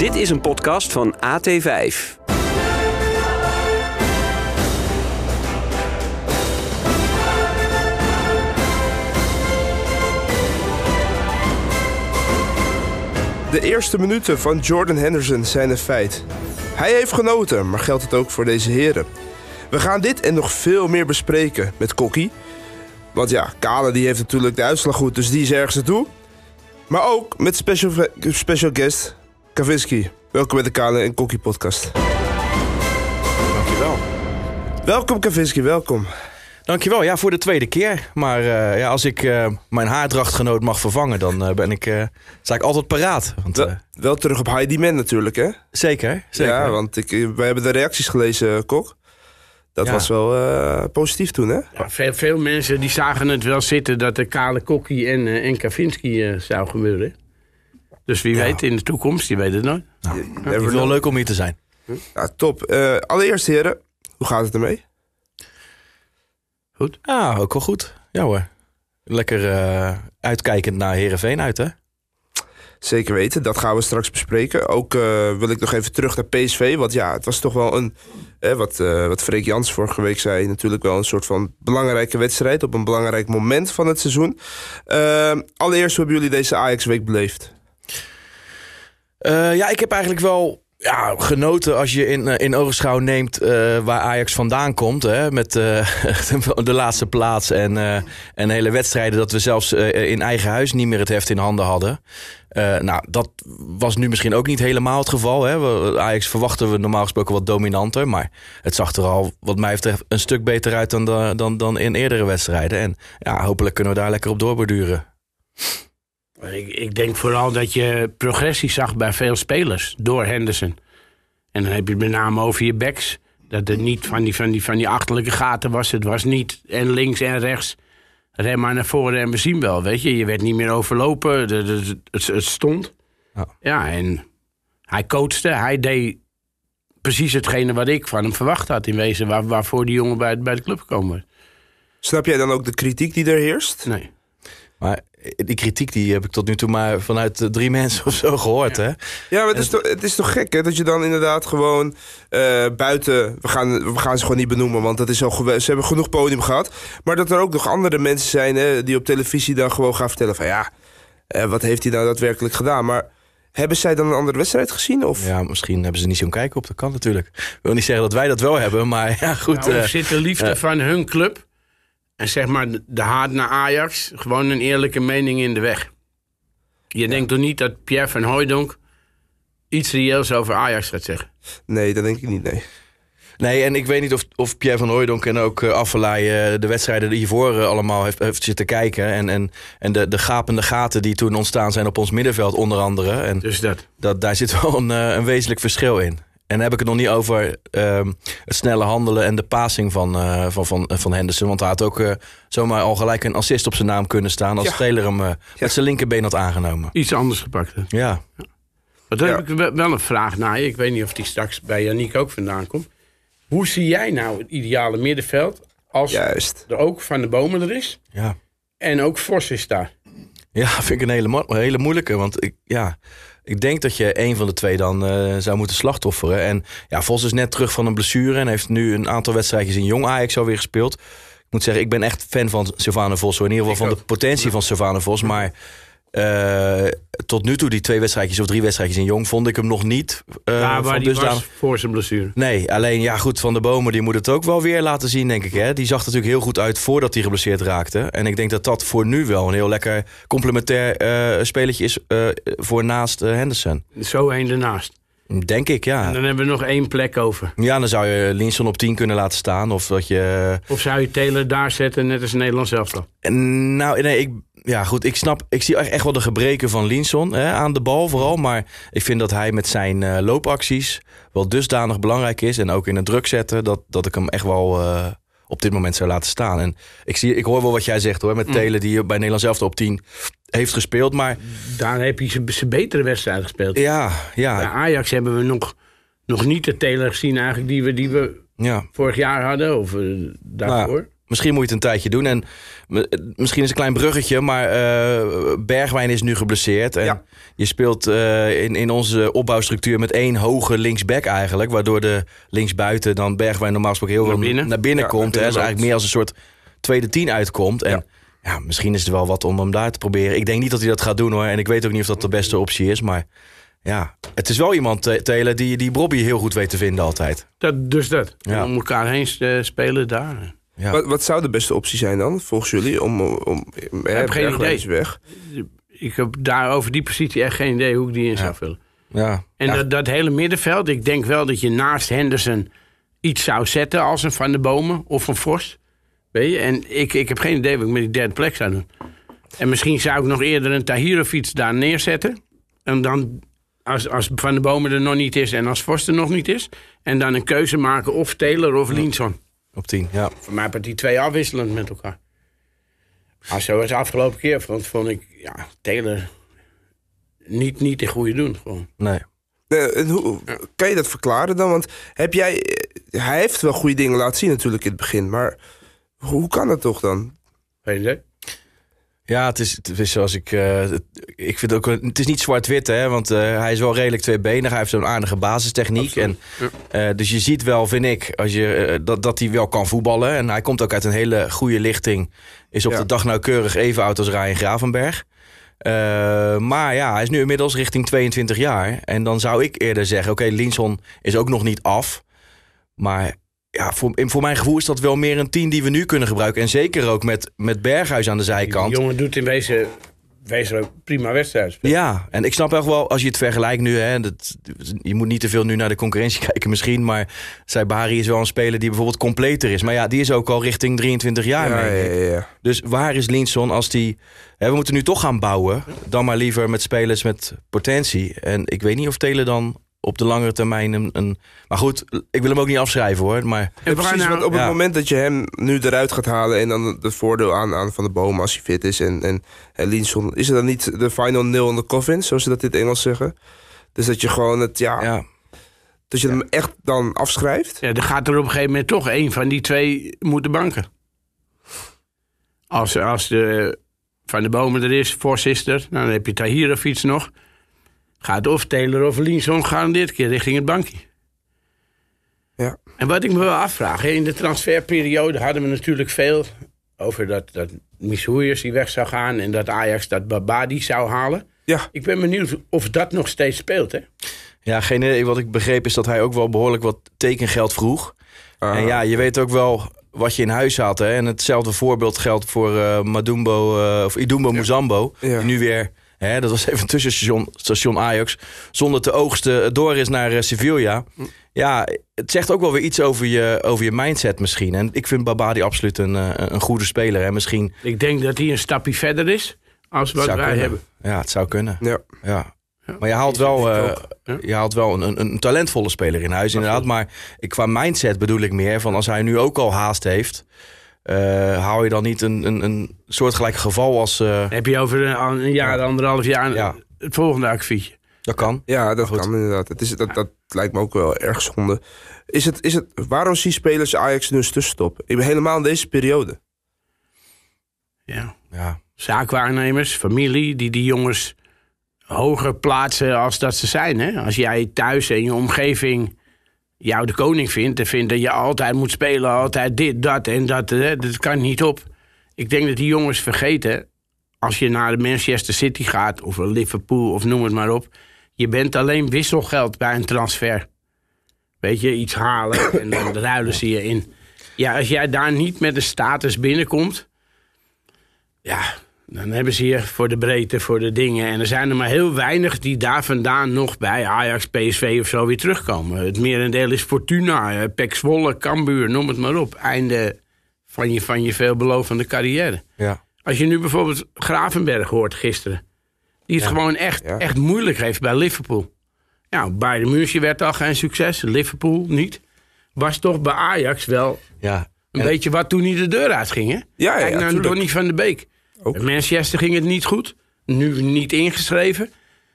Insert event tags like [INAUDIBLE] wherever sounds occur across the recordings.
Dit is een podcast van AT5. De eerste minuten van Jordan Henderson zijn een feit. Hij heeft genoten, maar geldt het ook voor deze heren? We gaan dit en nog veel meer bespreken met Kokkie. Want ja, Kale die heeft natuurlijk de uitslag goed, dus die is ergens naartoe. Maar ook met special, special guest Kavinsky, welkom bij de Kale en Kokkie podcast. Dankjewel. Welkom Kavinsky, welkom. Dankjewel, ja, voor de tweede keer. Maar eh, ja, als ik eh, mijn haardrachtgenoot mag vervangen, dan eh, ben ik, sta ik altijd paraat. Want, wel, terug op Heidi Man natuurlijk, hè? Zeker, zeker. Ja, want ik, we hebben de reacties gelezen, Kok. Dat was wel positief toen, hè? veel, veel, mensen die zagen het wel zitten dat de kale kokkie en, uh, en Kavinsky zou gebeuren. Dus wie weet in de toekomst, die weet het nooit. Nou, is wel leuk om hier te zijn. top. Eh, allereerst heren, hoe gaat het ermee? Goed. Ja, ook wel goed. Ja hoor. Lekker eh, uitkijkend naar Herenveen uit hè? Zeker weten, dat gaan we straks bespreken. Ook eh, wil ik nog even terug naar PSV. Want ja, het was toch wel een, wat, wat Freek Jans vorige week zei, natuurlijk wel een soort van belangrijke wedstrijd op een belangrijk moment van het seizoen. allereerst, hoe hebben jullie deze Ajax-week beleefd? Eh, ja, ik heb eigenlijk wel ja, genoten als je in, eh, in oogschouw neemt eh, waar Ajax vandaan komt. Hè, met [LAUGHS] de laatste plaats en, en hele wedstrijden dat we zelfs in eigen huis niet meer het heft in handen hadden. nou, dat was nu misschien ook niet helemaal het geval. Hè. Ajax verwachten we normaal gesproken wat dominanter. Maar het zag er al, wat mij betreft, een stuk beter uit dan, dan, dan in eerdere wedstrijden. En ja, hopelijk kunnen we daar lekker op doorborduren. Ik, ik, denk vooral dat je progressie zag bij veel spelers door Henderson. En dan heb je het met name over je backs. Dat het niet van die, van, die, van die achterlijke gaten was. Het was niet en links en rechts. rem maar naar voren en we zien wel, weet je. Je werd niet meer overlopen. het, stond. Ja, en hij coachte. Hij deed precies hetgene wat ik van hem verwacht had in wezen. Waar, waarvoor die jongen bij, bij de club gekomen was. Snap jij dan ook de kritiek die er heerst? Nee. Maar die kritiek die heb ik tot nu toe maar vanuit eh, drie [LAUGHS] mensen of zo gehoord. Ja. Hè? Ja, maar het is, toch, het is toch gek hè? dat je dan inderdaad gewoon eh, buiten... We gaan, we gaan ze gewoon niet benoemen, want dat is al Ze hebben genoeg podium gehad. Maar dat er ook nog andere mensen zijn hè, die op televisie dan gewoon gaan vertellen van... ja, eh, wat heeft hij nou daadwerkelijk gedaan? Maar... Hebben zij dan een andere wedstrijd gezien? Of? Ja, misschien hebben ze niet zo'n kijk op. Dat kan natuurlijk. Ik wil niet zeggen dat wij dat wel hebben, maar [LAUGHS] ja, goed. Nou, zit de liefde van hun club en zeg maar de haat naar Ajax gewoon een eerlijke mening in de weg. Je denkt toch niet dat Pierre van Hooijdonk iets reëels over Ajax gaat zeggen? Nee, dat denk ik niet, nee. Nee, en ik weet niet of, of Pierre van Hooijdonk en ook uh, de wedstrijden die hiervoor eh, allemaal heeft, heeft zitten kijken. En, en, en de, de gapende gaten die toen ontstaan zijn op ons middenveld onder andere. En dus dat. dat daar zit wel een, een wezenlijk verschil in. En dan heb ik het nog niet over ehm, het snelle handelen en de passing van, eh, van, van, eh, van Henderson. Want hij had ook eh, zomaar al gelijk een assist op zijn naam kunnen staan. als ja. hem met zijn linkerbeen had aangenomen. Iets anders gepakt. Hè? Ja. ja. heb ik wel een vraag naar je. Ik weet niet of die straks bij Janiek ook vandaan komt. Hoe zie jij nou het ideale middenveld als er ook Van de Bomen er is? Ja. En ook Vos is daar. Ja, vind ik een hele, hele moeilijke. Want ik, ja, ik denk dat je een van de twee dan eh, zou moeten slachtofferen. En ja, Vos is net terug van een blessure en heeft nu een aantal wedstrijdjes in jong Ajax alweer gespeeld. Ik moet zeggen, ik ben echt fan van Sylvane Vos. In ieder geval van de potentie van Sylvane Vos. Maar eh, tot nu toe, die twee wedstrijdjes of drie wedstrijdjes in Jong, vond ik hem nog niet. waar eh, die voor zijn blessure. Nee, alleen ja, goed, Van de Bomen die moet het ook wel weer laten zien, denk ik. Hè? Die zag natuurlijk heel goed uit voordat hij geblesseerd raakte. En ik denk dat dat voor nu wel een heel lekker complementair uh, spelletje is voor naast Henderson. Zo een ernaast. Denk ik, ja. En dan hebben we nog één plek over. Ja, dan zou je Linson op 10 kunnen laten staan. Of, dat je... of zou je Taylor daar zetten, net als Nederland zelf dan? Nou, nee, ik ja, goed, ik snap, ik zie echt wel de gebreken van Linson hè, aan de bal vooral. Maar ik vind dat hij met zijn eh, loopacties wel dusdanig belangrijk is. En ook in het druk zetten, dat, dat ik hem echt wel eh, op dit moment zou laten staan. En ik, zie, ik hoor wel wat jij zegt hoor, met mm. Telen die eh, bij Nederland zelf op 10 heeft gespeeld. Maar daar heb je zijn betere wedstrijd gespeeld. Ja, ja. Bij Ajax hebben we nog, nog niet de Telen gezien eigenlijk die we, die we vorig jaar hadden of daarvoor. Nou, Misschien moet je het een tijdje doen. En misschien is een klein bruggetje, maar eh, Bergwijn is nu geblesseerd. En je speelt eh, in, in onze opbouwstructuur met één hoge linksback eigenlijk. Waardoor de linksbuiten dan Bergwijn normaal gesproken heel naar veel binnen. naar binnen komt. Naar binnen hè, dus eigenlijk meer als een soort tweede tien uitkomt. En ja. misschien is er wel wat om hem daar te proberen. Ik denk niet dat hij dat gaat doen hoor. En ik weet ook niet of dat de beste optie is, maar... Ja, het is wel iemand, Telen, die, die Bobby heel goed weet te vinden altijd. Dat, dus dat. Om elkaar heen eh, spelen daar. Wat, wat, zou de beste optie zijn dan, volgens jullie, om... om ik heb geen idee. Weg? Ik heb daar over die positie echt geen idee hoe ik die in zou vullen. Ja. En Dat, dat hele middenveld, ik denk wel dat je naast Henderson iets zou zetten als een Van de Bomen of een Vos. Weet je? En ik, ik heb geen idee wat ik met die derde plek zou doen. En misschien zou ik nog eerder een iets daar neerzetten. En dan, als, als Van de Bomen er nog niet is en als Vos er nog niet is. En dan een keuze maken of Taylor of Linson. Op tien, ja. Voor mij hebben die twee afwisselend met elkaar. Maar zo was de afgelopen keer, want vond ik ja, Taylor niet, niet de goede doen. Gewoon. Nee. nee hoe, kan je dat verklaren dan? Want heb jij, hij heeft wel goede dingen laten zien natuurlijk in het begin, maar hoe kan dat toch dan? Geen ja, het is, het is zoals ik. Eh, ik vind ook. het is niet zwart-wit, hè? Want eh, hij is wel redelijk tweebenig. Hij heeft zo'n aardige basistechniek. En, eh, dus je ziet wel, vind ik, als je, dat, dat hij wel kan voetballen. En hij komt ook uit een hele goede lichting. Is op de dag nauwkeurig even oud als Ryan Gravenberg. maar ja, hij is nu inmiddels richting 22 jaar. En dan zou ik eerder zeggen: oké, okay, Linson is ook nog niet af. Maar ja, voor, voor mijn gevoel is dat wel meer een 10 die we nu kunnen gebruiken. En zeker ook met, met Berghuis aan de zijkant. Die jongen doet in wezen wees prima wedstrijd. Ja, en ik snap echt wel, als je het vergelijkt nu, hè, dat, je moet niet te veel nu naar de concurrentie [LAUGHS] kijken misschien, maar Saibari is wel een speler die bijvoorbeeld completer is. Maar ja, die is ook al richting 23 jaar. Ja, Ja, ja, dus waar is Linson als die, hè, we moeten nu toch gaan bouwen, dan maar liever met spelers met potentie. En ik weet niet of Telen dan op de langere termijn een, een, Maar goed, ik wil hem ook niet afschrijven hoor. Maar... precies, op het moment dat je hem nu eruit gaat halen... en dan het voordeel aan, aan Van de Boom als hij fit is en, en, en Linson... is er dan niet de final nil in the coffin, zoals ze dat in het Engels zeggen? Dus dat je gewoon het, ja... ja. Dat je hem echt dan afschrijft? Ja, dan gaat er op een gegeven moment toch een van die twee moeten banken. Als, als de Van de Bomen er is, voor sister dan heb je Tahir of iets nog gaat of Taylor of Linson gaan dit keer richting het bankje. Ja. En wat ik me wel afvraag, in de transferperiode hadden we natuurlijk veel over dat, dat Missouriërs die weg zou gaan en dat Ajax dat Babadi zou halen. Ja. Ik ben benieuwd of dat nog steeds speelt, hè? Ja, geen Wat ik begreep is dat hij ook wel behoorlijk wat tekengeld vroeg. Ah. En ja, je weet ook wel wat je in huis had. Hè? En hetzelfde voorbeeld geldt voor uh, Madumbo eh, of Idumbo ja. Muzambo. Die nu weer Hè, dat was even tussen station Ajax. Zonder te oogsten door is naar eh, Sevilla. Ja, het zegt ook wel weer iets over je, over je mindset misschien. En ik vind Babadi absoluut een, eh, een goede speler. Hè. Misschien... Ik denk dat hij een stapje verder is als wat wij kunnen. hebben. Ja, het zou kunnen. Ja. ja. Maar je haalt wel, eh, je haalt wel een, een, een, talentvolle speler in huis, inderdaad. Maar qua mindset bedoel ik meer van als hij nu ook al haast heeft. Eh, hou je dan niet een, een, een soortgelijk geval als... Eh, Heb je over een, een jaar, anderhalf jaar het volgende akkefietje? Dat kan. Ja, dat kan inderdaad. Het is, dat, dat lijkt me ook wel erg zonde. Is het, is het, waarom zien spelers Ajax nu eens tussenstop? Helemaal in deze periode. Ja. ja. Zaakwaarnemers, familie, die die jongens hoger plaatsen als dat ze zijn. Hè? Als jij thuis en je omgeving jou de koning vindt en vindt dat je altijd moet spelen, altijd dit, dat en dat. Hè, dat kan niet op. Ik denk dat die jongens vergeten, als je naar de Manchester City gaat of Liverpool of noem het maar op, je bent alleen wisselgeld bij een transfer. Weet je, iets halen en dan ruilen ze je in. Ja, als jij daar niet met de status binnenkomt, ja, dan hebben ze hier voor de breedte, voor de dingen. En er zijn er maar heel weinig die daar vandaan nog bij Ajax, PSV of zo weer terugkomen. Het merendeel is Fortuna, eh, Pek Zwolle, Cambuur, noem het maar op. Einde van je, van je veelbelovende carrière. Ja. Als je nu bijvoorbeeld Gravenberg hoort gisteren. Die het gewoon echt, echt moeilijk heeft bij Liverpool. Nou, de München werd al geen succes. Liverpool niet. Was toch bij Ajax wel ja, een beetje wat toen hij de deur uitging, hè? Ja, ja, Kijk naar Donny van de Beek. Ook. Manchester ging het niet goed. Nu niet ingeschreven.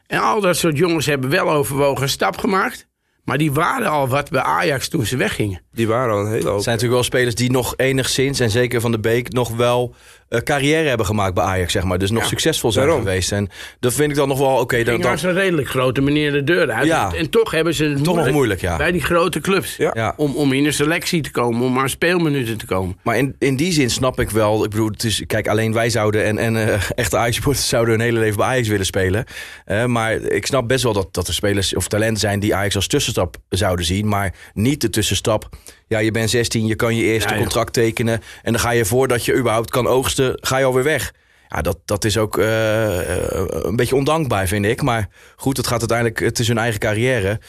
En al dat soort jongens hebben wel overwogen een stap gemaakt. Maar die waren al wat bij Ajax toen ze weggingen. Die waren al een Het zijn natuurlijk wel spelers die nog enigszins, en zeker Van de Beek, nog wel eh, carrière hebben gemaakt bij Ajax, zeg maar. Dus nog succesvol zijn geweest. En dat vind ik dan nog wel oké. Okay, dan, die was een redelijk grote meneer de deur uit. Ja. En toch hebben ze het toch moeilijk, nog moeilijk ja. bij die grote clubs. Ja. Om, om in een selectie te komen, om maar speelminuten te komen. Maar in, in die zin snap ik wel, ik bedoel, het is, kijk, alleen wij zouden en, en eh, [LAUGHS] echte ajax zouden hun hele leven bij Ajax willen spelen. Eh, maar ik snap best wel dat, dat er spelers of talent zijn die Ajax als tussenstap zouden zien, maar niet de tussenstap ja, je bent 16, je kan je eerste contract tekenen. En dan ga je voordat je überhaupt kan oogsten, ga je alweer weg. Ja, dat, dat is ook eh, eh, een beetje ondankbaar, vind ik. Maar goed, het gaat uiteindelijk, het is hun eigen carrière.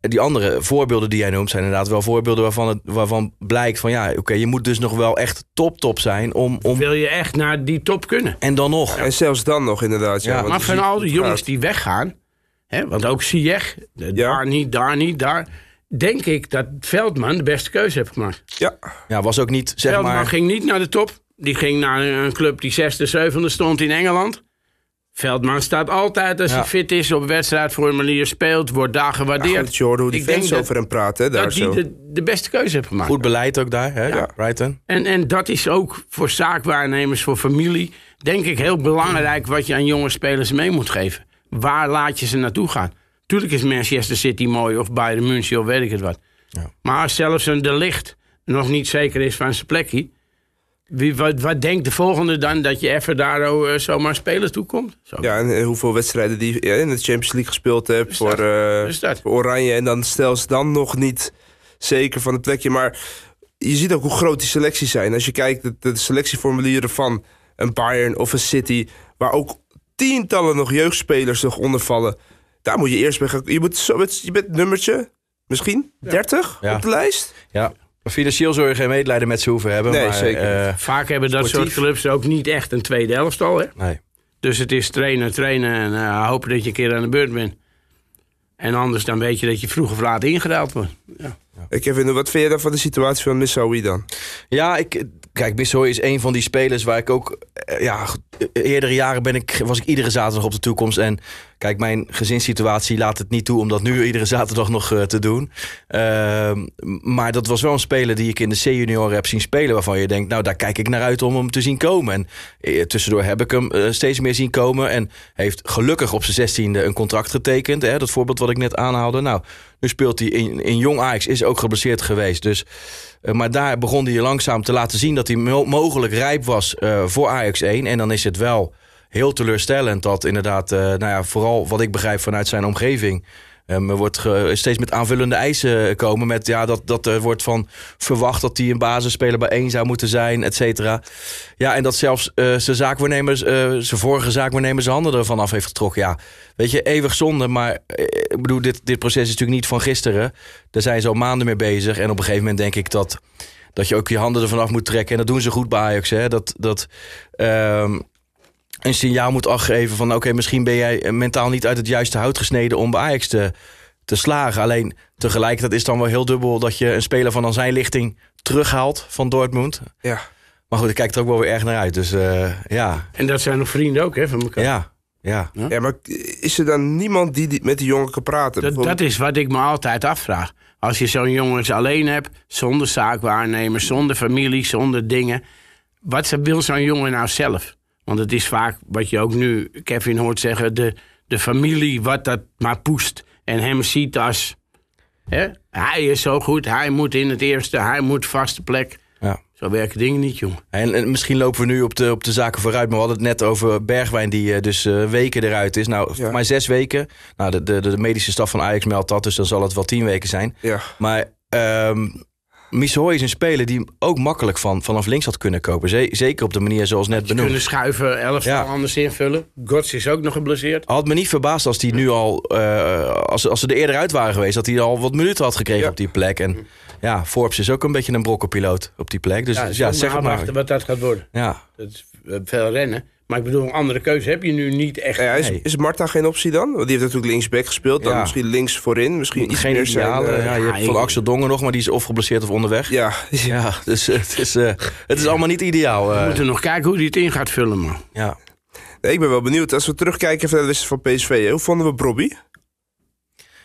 Die andere voorbeelden die jij noemt zijn inderdaad wel voorbeelden waarvan, het, waarvan blijkt van ja, oké, je moet dus nog wel echt top top zijn om, om... Wil je echt naar die top kunnen? En dan nog. En zelfs dan nog inderdaad. Ja, maar van al die jongens die weggaan, hè, want ook Sieg, daar niet, daar niet, daar denk ik dat Veldman de beste keuze heeft gemaakt. Ja, ja was ook niet, zeg Veldman maar... ging niet naar de top. Die ging naar een club die zesde, zevende stond in Engeland. Veldman staat altijd als hij fit is op wedstrijdformulier, speelt, wordt daar gewaardeerd. Ik goed, Jordan, hoe die fans over hem praten. Daar dat zo. de, de, beste keuze heeft gemaakt. Goed beleid ook daar, hè? Ja. En, en dat is ook voor zaakwaarnemers, voor familie, denk ik heel belangrijk wat je aan jonge spelers mee moet geven. Waar laat je ze naartoe gaan? Tuurlijk is Manchester City mooi of Bayern München of weet ik het wat. Ja. Maar als zelfs een de licht nog niet zeker is van zijn plekje. Wie, wat, wat denkt de volgende dan dat je even daar uh, zomaar spelers toe komt? Zo. Ja, en eh, hoeveel wedstrijden die je eh, in de Champions League gespeeld hebt voor, Oranje. En dan stel ze dan nog niet zeker van het plekje. Maar je ziet ook hoe groot die selecties zijn. Als je kijkt de, de selectieformulieren van een Bayern of een City. Waar ook tientallen nog jeugdspelers nog onder vallen. Daar moet je eerst mee gaan. Je, moet je bent nummertje, misschien 30 op de lijst. Ja. Financieel zul je geen medelijden met ze hoeven hebben. maar, eh, Vaak hebben dat soort clubs ook niet echt een tweede elftal. Hè? Nee. Dus het is trainen, trainen en eh, hopen dat je een keer aan de beurt bent. En anders dan weet je dat je vroeg of laat ingedaald wordt. Ja. even wat vind je dan van de situatie van Missouri dan? Ja, ik, kijk, Missouri is een van die spelers waar ik ook... Eh, ja, e- e- eerdere jaren ben ik, was ik iedere zaterdag op de toekomst. En Kijk, mijn gezinssituatie laat het niet toe om dat nu iedere zaterdag nog eh, te doen. Ehm, maar dat was wel een speler die ik in de C-junioren heb zien spelen. Waarvan je denkt, nou daar kijk ik naar uit om hem te zien komen. En eh, tussendoor heb ik hem eh, steeds meer zien komen. En heeft gelukkig op zijn zestiende een contract getekend. Hè? Dat voorbeeld wat ik net aanhaalde. Nou, nu speelt hij in, in jong Ajax, is ook geblesseerd geweest. Dus, maar daar begon hij langzaam te laten zien dat hij mogelijk rijp was voor Ajax 1. En dan is het wel heel teleurstellend dat inderdaad, eh, nou ja, vooral wat ik begrijp vanuit zijn omgeving. Um, eh, er wordt steeds met aanvullende eisen komen. Met ja, dat, dat er wordt van verwacht dat hij een basisspeler bij één zou moeten zijn, et cetera. Ja, en dat zelfs eh, zijn zaakwaarnemers, zijn vorige zaakwaarnemers zijn handen ervan af heeft getrokken. Ja, weet je, eeuwig zonde. Maar ik bedoel, dit, dit proces is natuurlijk niet van gisteren. Daar zijn ze al maanden mee bezig. En op een gegeven moment denk ik dat dat je ook je handen ervan af moet trekken. En dat doen ze goed bij Ajax. Hè? Dat, dat, ehm, een signaal moet afgeven van... oké, misschien ben jij eh, mentaal niet uit het juiste hout gesneden... om bij Ajax te, te slagen. Alleen tegelijkertijd is dan wel heel dubbel... dat je een speler van zijn lichting terughaalt van Dortmund. Ja. Maar goed, ik kijk er ook wel weer erg naar uit. Dus eh, ja. En dat zijn nog vrienden ook, hè, van elkaar. Ja. Ja. ja, maar is er dan niemand die, met die jongen kan praten? Dat, dat is wat ik me altijd afvraag. Als je zo'n jongens alleen hebt, zonder zaakwaarnemer, zonder familie, zonder dingen. Wat wil zo'n jongen nou zelf? Want het is vaak wat je ook nu Kevin hoort zeggen: de, de familie wat dat maar poest en hem ziet als. Hè? Hij is zo goed, hij moet in het eerste, hij moet vaste plek. Ja. Zo werken dingen niet, jong. En, misschien lopen we nu op de, op de zaken vooruit. Maar we hadden het net over Bergwijn, die eh, dus eh, weken eruit is. Nou, ja. zes weken. Nou, de, de, de medische staf van Ajax meldt dat, dus dan zal het wel tien weken zijn. Ja. Maar ehm, Missouri is een speler die ook makkelijk van, vanaf links had kunnen kopen. Zeker op de manier zoals net benoemd. Kunnen schuiven, elf ja. anders invullen. Gods is ook nog geblesseerd. Had me niet verbaasd als die nu al, eh, als, als ze er eerder uit waren geweest, dat hij al wat minuten had gekregen op die plek. En ja, Forbes is ook een beetje een brokkenpiloot op die plek. Dus ja, ja zeg maar. Wat dat gaat worden. Ja. Dat is eh, veel rennen. Maar ik bedoel, een andere keuze heb je nu niet echt. Ja, is, is Marta geen optie dan? Want die heeft natuurlijk linksback gespeeld. Dan misschien links voorin. Misschien iets geen meer ideale, zijn, eh, ja, je hebt van Axel Dongen nog, maar die is of geblesseerd of onderweg. Ja. ja dus het is, eh, het is allemaal niet ideaal. We eh. moeten nog kijken hoe hij het in gaat vullen, man. Ja. ik ben wel benieuwd. Als we terugkijken naar de wedstrijd van PSV. Hoe vonden we Bobby?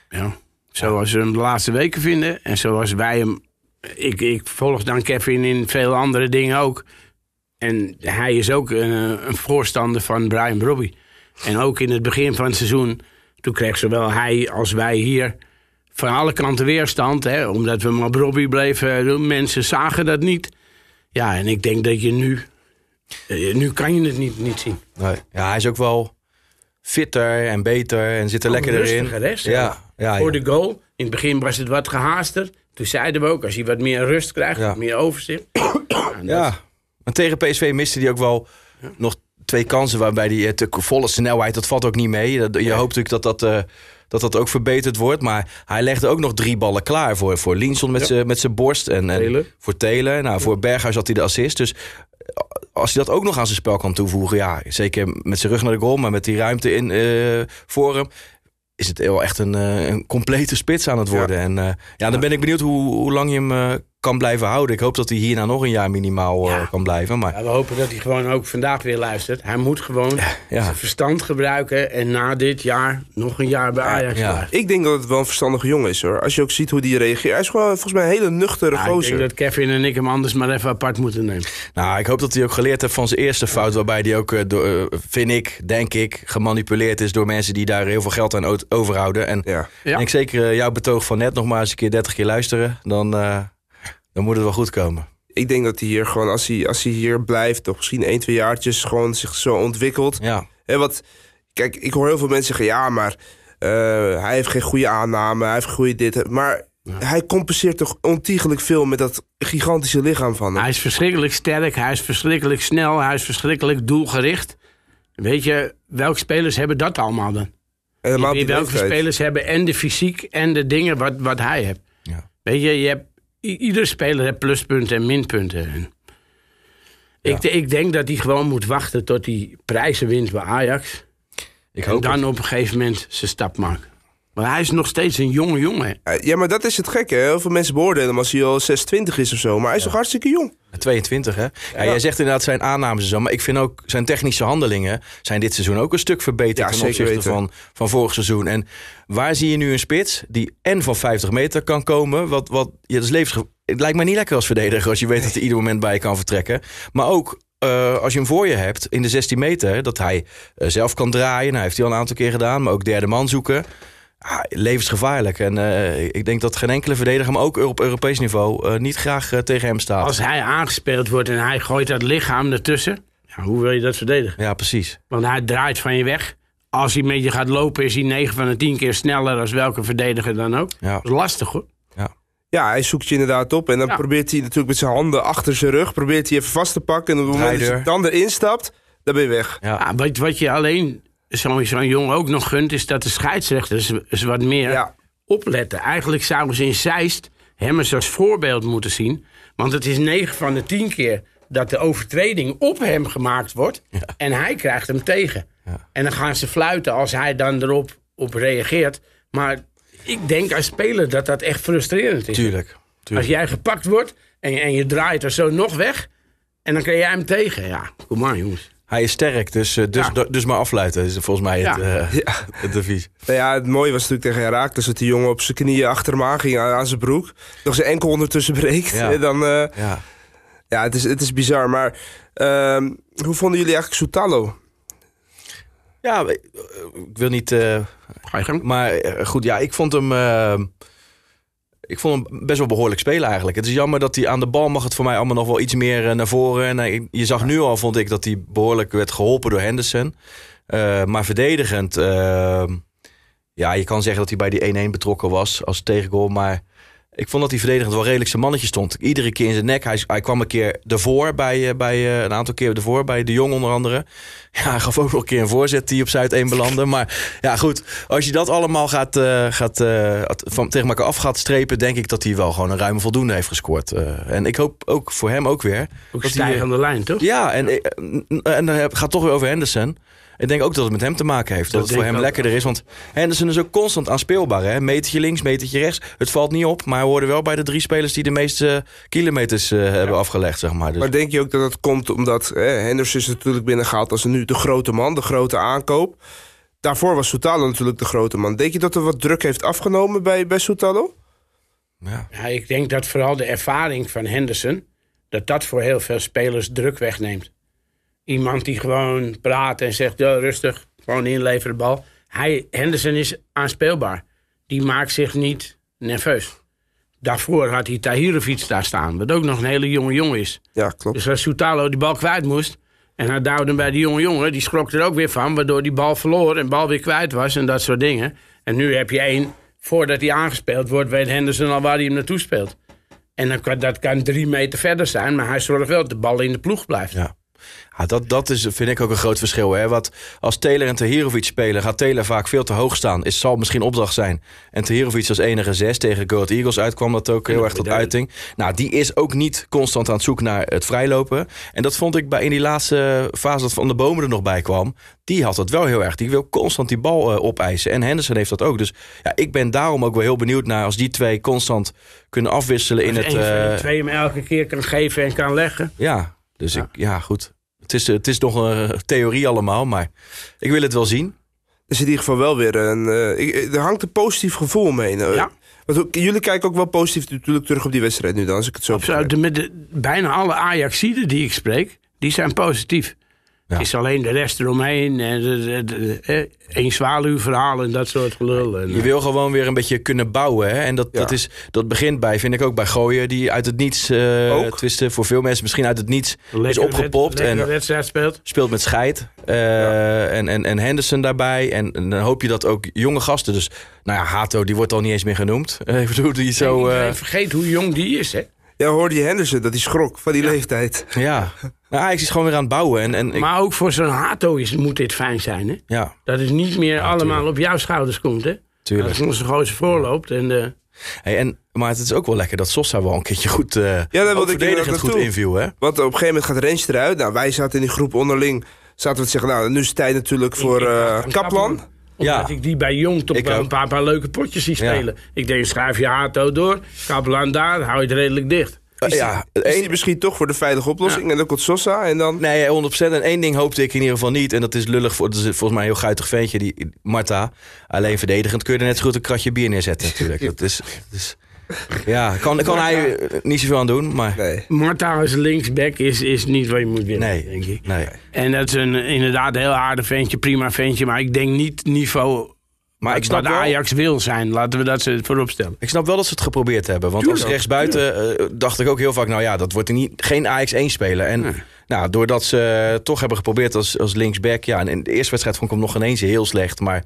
Ja, zoals we hem de laatste weken vinden. En zoals wij hem... Ik, ik volg dan Kevin in veel andere dingen ook en hij is ook een, eh, een voorstander van Brian Robbie. En ook in het begin van het seizoen, toen kreeg zowel hij als wij hier van alle kanten weerstand. Hè, omdat we maar Robbie bleven eh, Mensen zagen dat niet. Ja, en ik denk dat je nu. Eh, nu kan je het niet, niet zien. Nee. Ja, hij is ook wel fitter en beter en zit er oh, lekker in. ja, ja, Voor de goal. In het begin was het wat gehaaster. Toen zeiden we ook, als hij wat meer rust krijgt, meer overzicht. ja, [COUGHS] Maar tegen PSV miste hij ook wel nog twee kansen waarbij die eh, te volle snelheid, dat valt ook niet mee. je hoopt natuurlijk dat dat, eh, dat dat ook verbeterd wordt. Maar hij legde ook nog drie ballen klaar voor, voor Linson met ja. zijn borst. En, en voor Telen. Nou, voor Berghuis had hij de assist. Dus eh, als hij dat ook nog aan zijn spel kan toevoegen, ja, zeker met zijn rug naar de goal, maar met die ruimte in, voor hem. Is het wel echt een, een complete spits aan het worden. En ja, dan ben ik benieuwd hoe, hoe lang je hem kan blijven houden. Ik hoop dat hij hierna nog een jaar minimaal eh, kan blijven. Maar... Ja, we hopen dat hij gewoon ook vandaag weer luistert. Hij moet gewoon ja, zijn verstand gebruiken en na dit jaar nog een jaar bij Ajax Ik denk dat het wel een verstandige jongen is hoor. Als je ook ziet hoe die reageert. Hij is gewoon volgens mij een hele nuchtere gozer. Ik denk dat Kevin en ik hem anders maar even apart moeten nemen. Nou, ik hoop dat hij ook geleerd heeft van zijn eerste fout. Waarbij hij ook, eh, eh, vind ik, denk ik, gemanipuleerd is door mensen die daar heel veel geld aan overhouden. En, en ik zeker jouw betoog van net nog maar eens een keer 30 keer luisteren. Dan dan moet het wel goed komen. Ik denk dat hij hier gewoon, als hij, als hij hier blijft, toch misschien 1, twee jaartjes, gewoon zich zo ontwikkelt. Ja. En wat, kijk, ik hoor heel veel mensen zeggen: ja, maar eh, hij heeft geen goede aanname, hij heeft goede dit. Maar Hij compenseert toch ontiegelijk veel met dat gigantische lichaam van hem. Hij is verschrikkelijk sterk, hij is verschrikkelijk snel, hij is verschrikkelijk doelgericht. Weet je, welke spelers hebben dat allemaal dan? Eh, wie welke spelers hebben en de fysiek en de dingen wat, wat hij heeft. Ja. Weet je, je hebt ieder speler heeft pluspunten en minpunten. Ik, ik, denk dat hij gewoon moet wachten tot hij prijzen wint bij Ajax. Ik hoop en dan op een gegeven moment zijn stap maken. Maar hij is nog steeds een jonge jongen. Eh, ja, maar dat is het gekke. Heel veel mensen beoordelen hem als hij al 26 is of zo. Maar hij is ja. nog hartstikke jong. 22, hè? Ja, Jij zegt inderdaad zijn aannames en zo. Maar ik vind ook zijn technische handelingen zijn dit seizoen ook een stuk verbeterd... ten opzichte van, van vorig seizoen. En Waar zie je nu een spits die en van 50 meter kan komen? Wat, wat, ja, dat is het lijkt mij niet lekker als verdediger als je weet dat hij ieder moment bij je kan vertrekken. Maar ook eh, als je hem voor je hebt in de 16 meter, dat hij eh, zelf kan draaien. Hij heeft hij al een aantal keer gedaan, maar ook derde man zoeken. Ah, levensgevaarlijk. En eh, ik denk dat geen enkele verdediger, maar ook op Europees niveau, niet graag tegen hem staat. Als hij aangespeeld wordt en hij gooit dat lichaam ertussen, ja, hoe wil je dat verdedigen? Ja, precies. Want hij draait van je weg als hij met je gaat lopen, is hij 9 van de 10 keer sneller dan welke verdediger dan ook. Ja. Dat is lastig hoor. Ja. ja, hij zoekt je inderdaad op. En dan probeert hij natuurlijk met zijn handen achter zijn rug, probeert hij even vast te pakken. En op het moment dat hij dan erin stapt, dan ben je weg. Ja. wat, wat je alleen zo'n zo jongen ook nog gunt, is dat de scheidsrechters ze wat meer opletten. Eigenlijk zouden ze in Zeist hem eens als voorbeeld moeten zien. Want het is 9 van de 10 keer dat de overtreding op hem gemaakt wordt. En hij krijgt hem tegen. En dan gaan ze fluiten als hij dan erop op reageert. Maar ik denk als speler dat dat echt frustrerend is. Tuurlijk. tuurlijk. Als jij gepakt wordt en, je, en je draait er zo nog weg. En dan kun jij hem tegen. Ja, kom maar jongens. Hij is sterk, dus, eh, dus, dus maar afluiten is volgens mij het, ja. Eh, ja. het advies. Nou ja, het mooie was natuurlijk tegen Raak, dus dat die jongen op zijn knieën achter hem aan ging eh, aan, zijn broek. Nog zijn enkel ondertussen breekt. En dan, ja, ja. het, is, het is bizar. Maar ehm, hoe vonden jullie eigenlijk Soutalo? Ja, eh, ik wil niet. Eh, maar eh, goed, ja, ik vond hem. ik vond hem best wel behoorlijk spelen eigenlijk. Het is jammer dat hij aan de bal mag het voor mij allemaal nog wel iets meer naar voren. En, je zag nu al, vond ik, dat hij behoorlijk werd geholpen door Henderson. maar verdedigend. ja, je kan zeggen dat hij bij die 1-1 betrokken was als tegengoal. Maar ik vond dat die verdedigend wel redelijk zijn mannetje stond. Iedere keer in zijn nek. Hij, hij kwam een keer ervoor bij, eh, bij eh, een aantal keer ervoor bij de Jong onder andere. [LAUGHS] Ja, hij gaf ook nog een keer een voorzet die op Zuid 1 belandde. Maar ja, goed. Als je dat allemaal gaat, eh, gaat van, tegen elkaar af gaat strepen, denk ik dat hij wel gewoon een ruime voldoende heeft gescoord. en ik hoop ook voor hem ook weer. Ook stijgende de lijn, toch? Ja, en, en, en, gaat toch weer over Henderson. Ik denk ook dat het met hem te maken heeft. Dat, het voor hem lekkerder is. Want Henderson is dus ook constant aanspeelbaar. Hè? Metertje links, metertje rechts. Het valt niet op. Maar we hoorden wel bij de drie spelers die de meeste eh, kilometers eh, hebben afgelegd. Zeg maar. Dus. maar denk je ook dat dat komt omdat Henderson is natuurlijk binnengehaald als nu de grote man, de grote aankoop. Daarvoor was Soutalo natuurlijk de grote man. Denk je dat er wat druk heeft afgenomen bij, bij Soutalo? ja. ik denk dat vooral de ervaring van Henderson... dat dat voor heel veel spelers druk wegneemt iemand die gewoon praat en zegt: ja, rustig, gewoon inleveren de bal. Hij, Henderson is aanspeelbaar. Die maakt zich niet nerveus. Daarvoor had hij Tahirovic daar staan, wat ook nog een hele jonge jongen is. Ja, klopt. Dus als Soutalo die bal kwijt moest. En hij duwde hem bij die jonge jongen, die schrok er ook weer van, waardoor die bal verloor en bal weer kwijt was en dat soort dingen. En nu heb je één, voordat hij aangespeeld wordt, weet Henderson al waar hij hem naartoe speelt. En dan dat kan drie meter verder zijn, maar hij zorgt wel dat de bal in de ploeg blijft. Ja. Ja, dat, dat is, vind ik ook een groot verschil. Hè? Wat, als Taylor en Tahirovic spelen, gaat Taylor vaak veel te hoog staan. Is, zal misschien opdracht zijn. En Tahirovic als enige zes tegen Gold Eagles uitkwam dat ook heel erg tot uiting. Nou, die is ook niet constant aan het zoeken naar het vrijlopen. En dat vond ik bij in die laatste fase dat Van de Bomen er nog bij kwam. Die had dat wel heel erg. Die wil constant die bal uh, opeisen. En Henderson heeft dat ook. Dus ja, ik ben daarom ook wel heel benieuwd naar als die twee constant kunnen afwisselen in het... Eh, twee hem elke keer kan geven en kan leggen. Ja, dus ja. ik, ja, goed. Het is, het is nog een eh, theorie allemaal, maar ik wil het wel zien. Er zit in ieder geval wel weer een. Uh, er hangt een positief gevoel mee. Ja. Want jullie kijken ook wel positief natuurlijk terug op die wedstrijd nu dan, als ik het zo Absoluut. de, bijna alle Ajaxiden die ik spreek, die zijn positief. Het is alleen de rest eromheen. En één zwaluwverhaal en dat soort gelul. En, je eh. wil gewoon weer een beetje kunnen bouwen. Hè? En dat, dat, is, dat begint bij, vind ik ook, bij gooien. Die uit het niets, uh, twisten, voor veel mensen misschien uit het niets, is opgepopt. en speelt. Speelt met scheid. Eh, en, en, en Henderson daarbij. En, en, dan hoop je dat ook jonge gasten. Dus, nou ja, Hato, die wordt al niet eens meer genoemd. [LAUGHS] die zo... vergeet hoe jong die is, hè? Ja, hoorde je Henderson dat is schrok van die leeftijd. Ja. hij nou, is gewoon weer aan het bouwen. En, en Maar ook voor zo'n Hato is, moet dit fijn zijn. Hè? Ja. Dat het niet meer allemaal op jouw schouders komt. Hè? Tuurlijk. Dat onze grootste voorloopt. En, uh... hey, en, maar het is ook wel lekker dat Sosa wel een keertje goed uh, ja, dat ik het goed inviel. Hè? Want op een gegeven moment gaat Rens eruit. Nou, wij zaten in die groep onderling. Zaten we te zeggen, nou, nu is het tijd natuurlijk voor eh, Kaplan. Ja. Dat ik die bij Jong toch wel een paar, leuke potjes zie spelen. Ik denk, schuif je hato door, kaplan daar, hou je het redelijk dicht. Eh, ja, het misschien toch voor de veilige oplossing. En dan komt Sosa en dan... Nee, 100%. En één ding hoopte ik in ieder geval niet. En dat is lullig. Voor, dat is volgens mij een heel guitig ventje, die Marta. Alleen verdedigend kun je er net zo goed een kratje bier neerzetten natuurlijk. [LAUGHS] Dat is... Dat is ja, kan, kan hij niet zoveel aan doen, maar... Nee. Marta als linksback is, is niet wat je moet winnen, nee. denk ik. Nee. En dat is een inderdaad heel aardig ventje, prima ventje. Maar ik denk niet niveau maar ik snap dat Ajax wil zijn, laten we dat ze voorop stellen. Ik snap wel dat ze het geprobeerd hebben. Want als rechtsbuiten eh, dacht ik ook heel vaak... nou ja, dat wordt er niet, geen Ajax 1 spelen. En nou, doordat ze toch hebben geprobeerd als, als linksback... ja, en in de eerste wedstrijd vond ik hem nog ineens heel slecht. Maar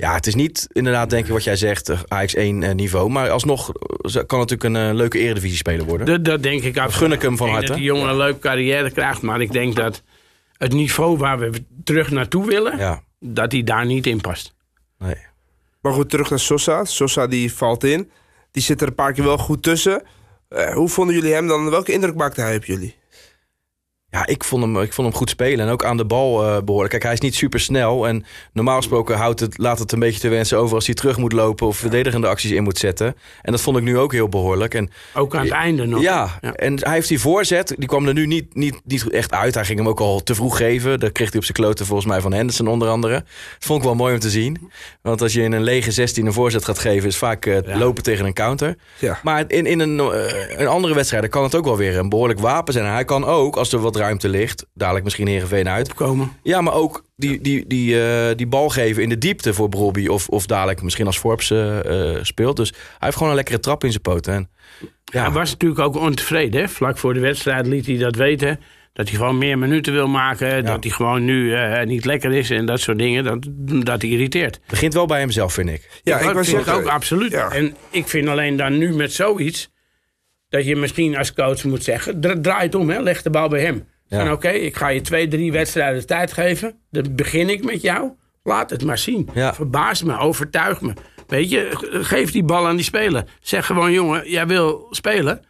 ja, het is niet inderdaad, denk ik, wat jij zegt, eh, AX1 eh, niveau. Maar alsnog eh, kan natuurlijk een leuke eredivisie speler worden. Dat, denk ik absoluut. Gun ik hem van harte. Dat die jongen een leuke carrière krijgt. Maar ik denk dat het niveau waar we terug naartoe willen, dat hij daar niet in past. Nee. Maar goed, terug naar Sosa. Sosa die valt in. Die zit er een paar keer wel goed tussen. hoe vonden jullie hem dan? Welke indruk maakte hij op jullie? Ja, ik vond, hem, ik vond hem goed spelen en ook aan de bal eh, behoorlijk. Kijk, hij is niet super snel en normaal gesproken houdt het, laat het een beetje te wensen over als hij terug moet lopen of verdedigende acties in moet zetten. En dat vond ik nu ook heel behoorlijk. En, ook aan het einde nog. Ja, en hij heeft die voorzet, die kwam er nu niet, niet, niet echt uit. Hij ging hem ook al te vroeg geven. Daar kreeg hij op zijn kloten volgens mij van Henderson onder andere. Dat vond ik wel mooi om te zien. Want als je in een lege 16 een voorzet gaat geven, is vaak eh, lopen tegen een counter. Ja. Maar in, in een, eh, een andere wedstrijd kan het ook wel weer een behoorlijk wapen zijn. En hij kan ook, als er wat ruimte ligt. Dadelijk misschien Heerenveen uit. Opkomen. Ja, maar ook die, die, die, eh, die bal geven in de diepte voor Brobby. Of, of dadelijk misschien als Forbes eh, eh, speelt. Dus hij heeft gewoon een lekkere trap in zijn poten. En, ja. was natuurlijk ook ontevreden. Hè? Vlak voor de wedstrijd liet hij dat weten. Dat hij gewoon meer minuten wil maken. Dat hij gewoon nu niet lekker is en dat soort dingen. Dat, dat irriteert. begint wel bij hemzelf, vind ik. Ja, ik, was het ook absoluut. En ik vind alleen dan nu met zoiets dat je misschien als coach moet zeggen: dra draai het om, hè, leg de bal bij hem. Ja. Oké, ik ga je twee, drie wedstrijden tijd geven. Dan begin ik met jou. Laat het maar zien. Verbaas me, overtuig me. Weet je, geef die bal aan die speler. Zeg gewoon, jongen, jij wil spelen.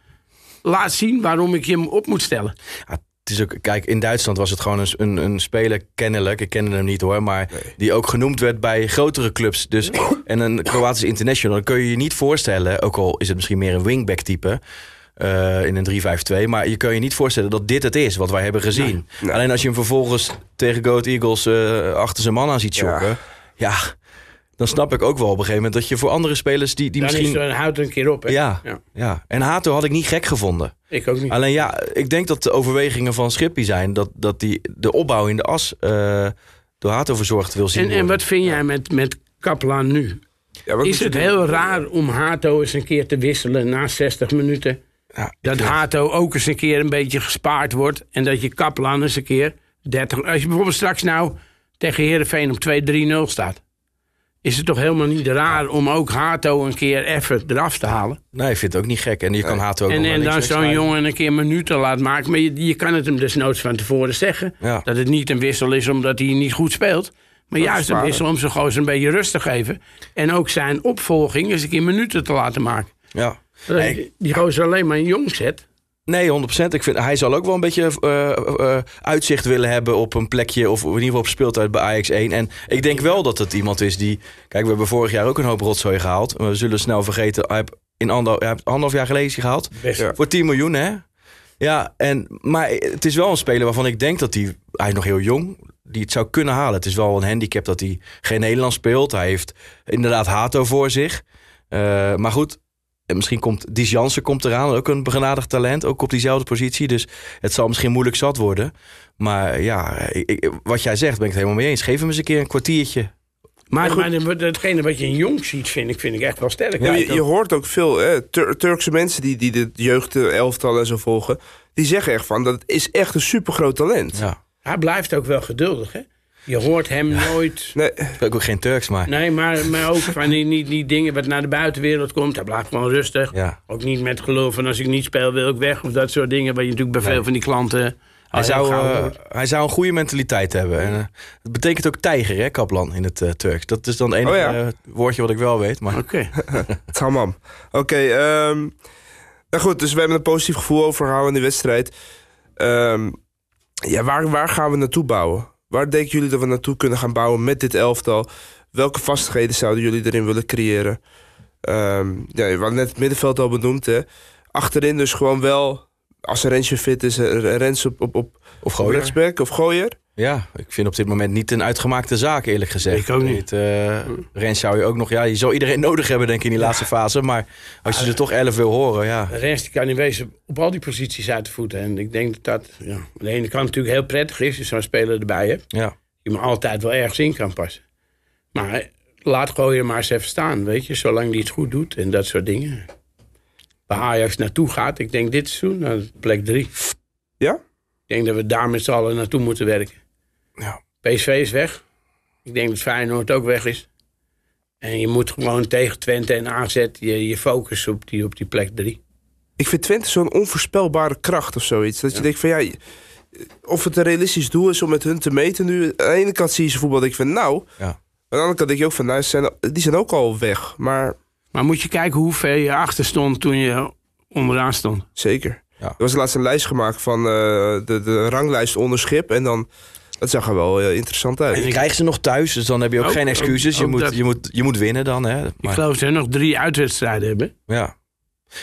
Laat zien waarom ik je op moet stellen het is ook, kijk, in Duitsland was het gewoon een, een, een speler, kennelijk, ik kende hem niet hoor, maar die ook genoemd werd bij grotere clubs. Dus, [COUGHS] en een Kroatische international, dan kun je je niet voorstellen, ook al is het misschien meer een wingback type. Eh, in een 3-5-2. Maar je kan je niet voorstellen dat dit het is wat wij hebben gezien. Alleen als je hem vervolgens tegen Goat Eagles eh, achter zijn man aan ziet shoppen, ja dan snap ik ook wel op een gegeven moment dat je voor andere spelers die, die dan misschien... Dan houdt een keer op. Hè? Ja, ja, En Hato had ik niet gek gevonden. Ik ook niet. Alleen ja, ik denk dat de overwegingen van Schippie zijn dat, dat die, de opbouw in de as eh, door Hato verzorgd wil zien. En, en wat vind jij met, met Kaplan nu? is het heel raar om Hato eens een keer te wisselen na 60 minuten? Ja, dat Hato ook eens een keer een beetje gespaard wordt. En dat je Kaplan eens een keer 30. Als je bijvoorbeeld straks nou tegen Herenveen op 2-3-0 staat is het toch helemaal niet raar om ook Hato een keer even eraf te halen? Nee, ik vind het ook niet gek. En je kan Hato ook En, en dan zo'n jongen een keer minuten laten maken. Maar je, je kan het hem desnoods van tevoren zeggen. Dat het niet een wissel is omdat hij niet goed speelt. Maar juist een wissel om ze gozer een beetje rust te geven. En ook zijn opvolging eens een keer minuten te laten maken. Ja. die gozer alleen maar een jong zet. Nee, 100%. Ik vind, hij zal ook wel een beetje eh, eh, eh, uitzicht willen hebben op een plekje. Of in ieder geval op speeltijd bij Ajax 1. En ik denk wel dat het iemand is die. Kijk, we hebben vorig jaar ook een hoop rotzooi gehaald. We zullen snel vergeten. Hij heeft, in anderhalf jaar geleden gehaald. Voor 10 miljoen, hè? Ja, en, maar het is wel een speler waarvan ik denk dat hij. Hij is nog heel jong. Die het zou kunnen halen. Het is wel een handicap dat hij geen Nederlands speelt. Hij heeft inderdaad Hato voor zich. maar goed, misschien komt Dies komt eraan, ook een begenadigd talent, ook op diezelfde positie. Dus het zal misschien moeilijk zat worden. Maar ja, ik, wat jij zegt, ben ik het helemaal mee eens. Geef hem eens een keer een kwartiertje. Maar, goed. maar datgene wat je een jong ziet, vind ik, vind ik echt wel sterk. je, je, hoort ook veel hè, Turkse mensen die, die de jeugd elftal en zo volgen. Die zeggen echt van, dat is echt een supergroot talent. Ja. Hij blijft ook wel geduldig, hè? Je hoort hem nooit. Nee, ik ook geen Turks, maar... Nee, maar, maar ook van die, die, die dingen wat naar de buitenwereld komt. Hij blijft gewoon rustig. Ja. Ook niet met geloof van als ik niet speel wil ik weg. Of dat soort dingen. Wat je natuurlijk bij veel van die klanten... Hij eh, zou, eh, hij zou een goede mentaliteit hebben. En, eh, betekent ook tijger, hè, Kaplan, in het Turks. Dat is dan het enige oh woordje wat ik wel weet. Maar... Oké. Okay. [LAUGHS] Tamam. Oké, ehm, nou goed. Dus we hebben een positief gevoel over in de wedstrijd. Ehm, ja, waar, waar gaan we naartoe bouwen? Waar denken jullie dat we naartoe kunnen gaan bouwen met dit elftal? Welke vastigheden zouden jullie erin willen creëren? Um, ja, we hadden net het middenveld al benoemd. Hè? Achterin dus gewoon wel, als een rentje fit is, eh, Rens op, op, op of of Gooier. Ja, ik vind op dit moment niet een uitgemaakte zaak, eerlijk gezegd. Ik ook niet. Uh, zou je ook nog, ja, je zou iedereen [LAUGHS] nodig hebben, denk ik, in die laatste fase. Maar als je ze toch 11 wil horen, ja. Rens kan in wezen op al die posities uit de voeten. En ik denk dat dat ja, aan de ene kant natuurlijk heel prettig is, dus zo'n speler erbij hebt. Ja. Je me altijd wel ergens in kan passen. Maar laat gooien maar eens even staan, weet je, zolang die het goed doet en dat soort dingen. Waar Ajax naartoe gaat, ik denk dit seizoen, naar plek 3. Ja? Ik denk dat we daar met z'n allen naartoe moeten werken. Ja. PSV is weg. Ik denk dat Feyenoord ook weg is. En je moet gewoon tegen Twente en AZ je, je focus op die, op die plek drie. Ik vind Twente zo'n onvoorspelbare kracht of zoiets. Dat je denkt van ja, of het een realistisch doel is om met hun te meten nu. Aan de ene kant zie je ze voetbal ik vind nou. Ja. Aan de andere kant denk je ook van nou, zijn, die zijn ook al weg. Maar... maar moet je kijken hoe ver je achter stond toen je onderaan stond. Zeker. Er was laatst een lijst gemaakt van eh, de, de ranglijst onderschip En dan dat zag er wel eh, interessant uit. En dan krijgen ze nog thuis, dus dan heb je ook, geen excuses. je, moet, je, moet, je moet winnen dan. Hè. Ik geloof dat ze nog drie uitwedstrijden hebben. Ja.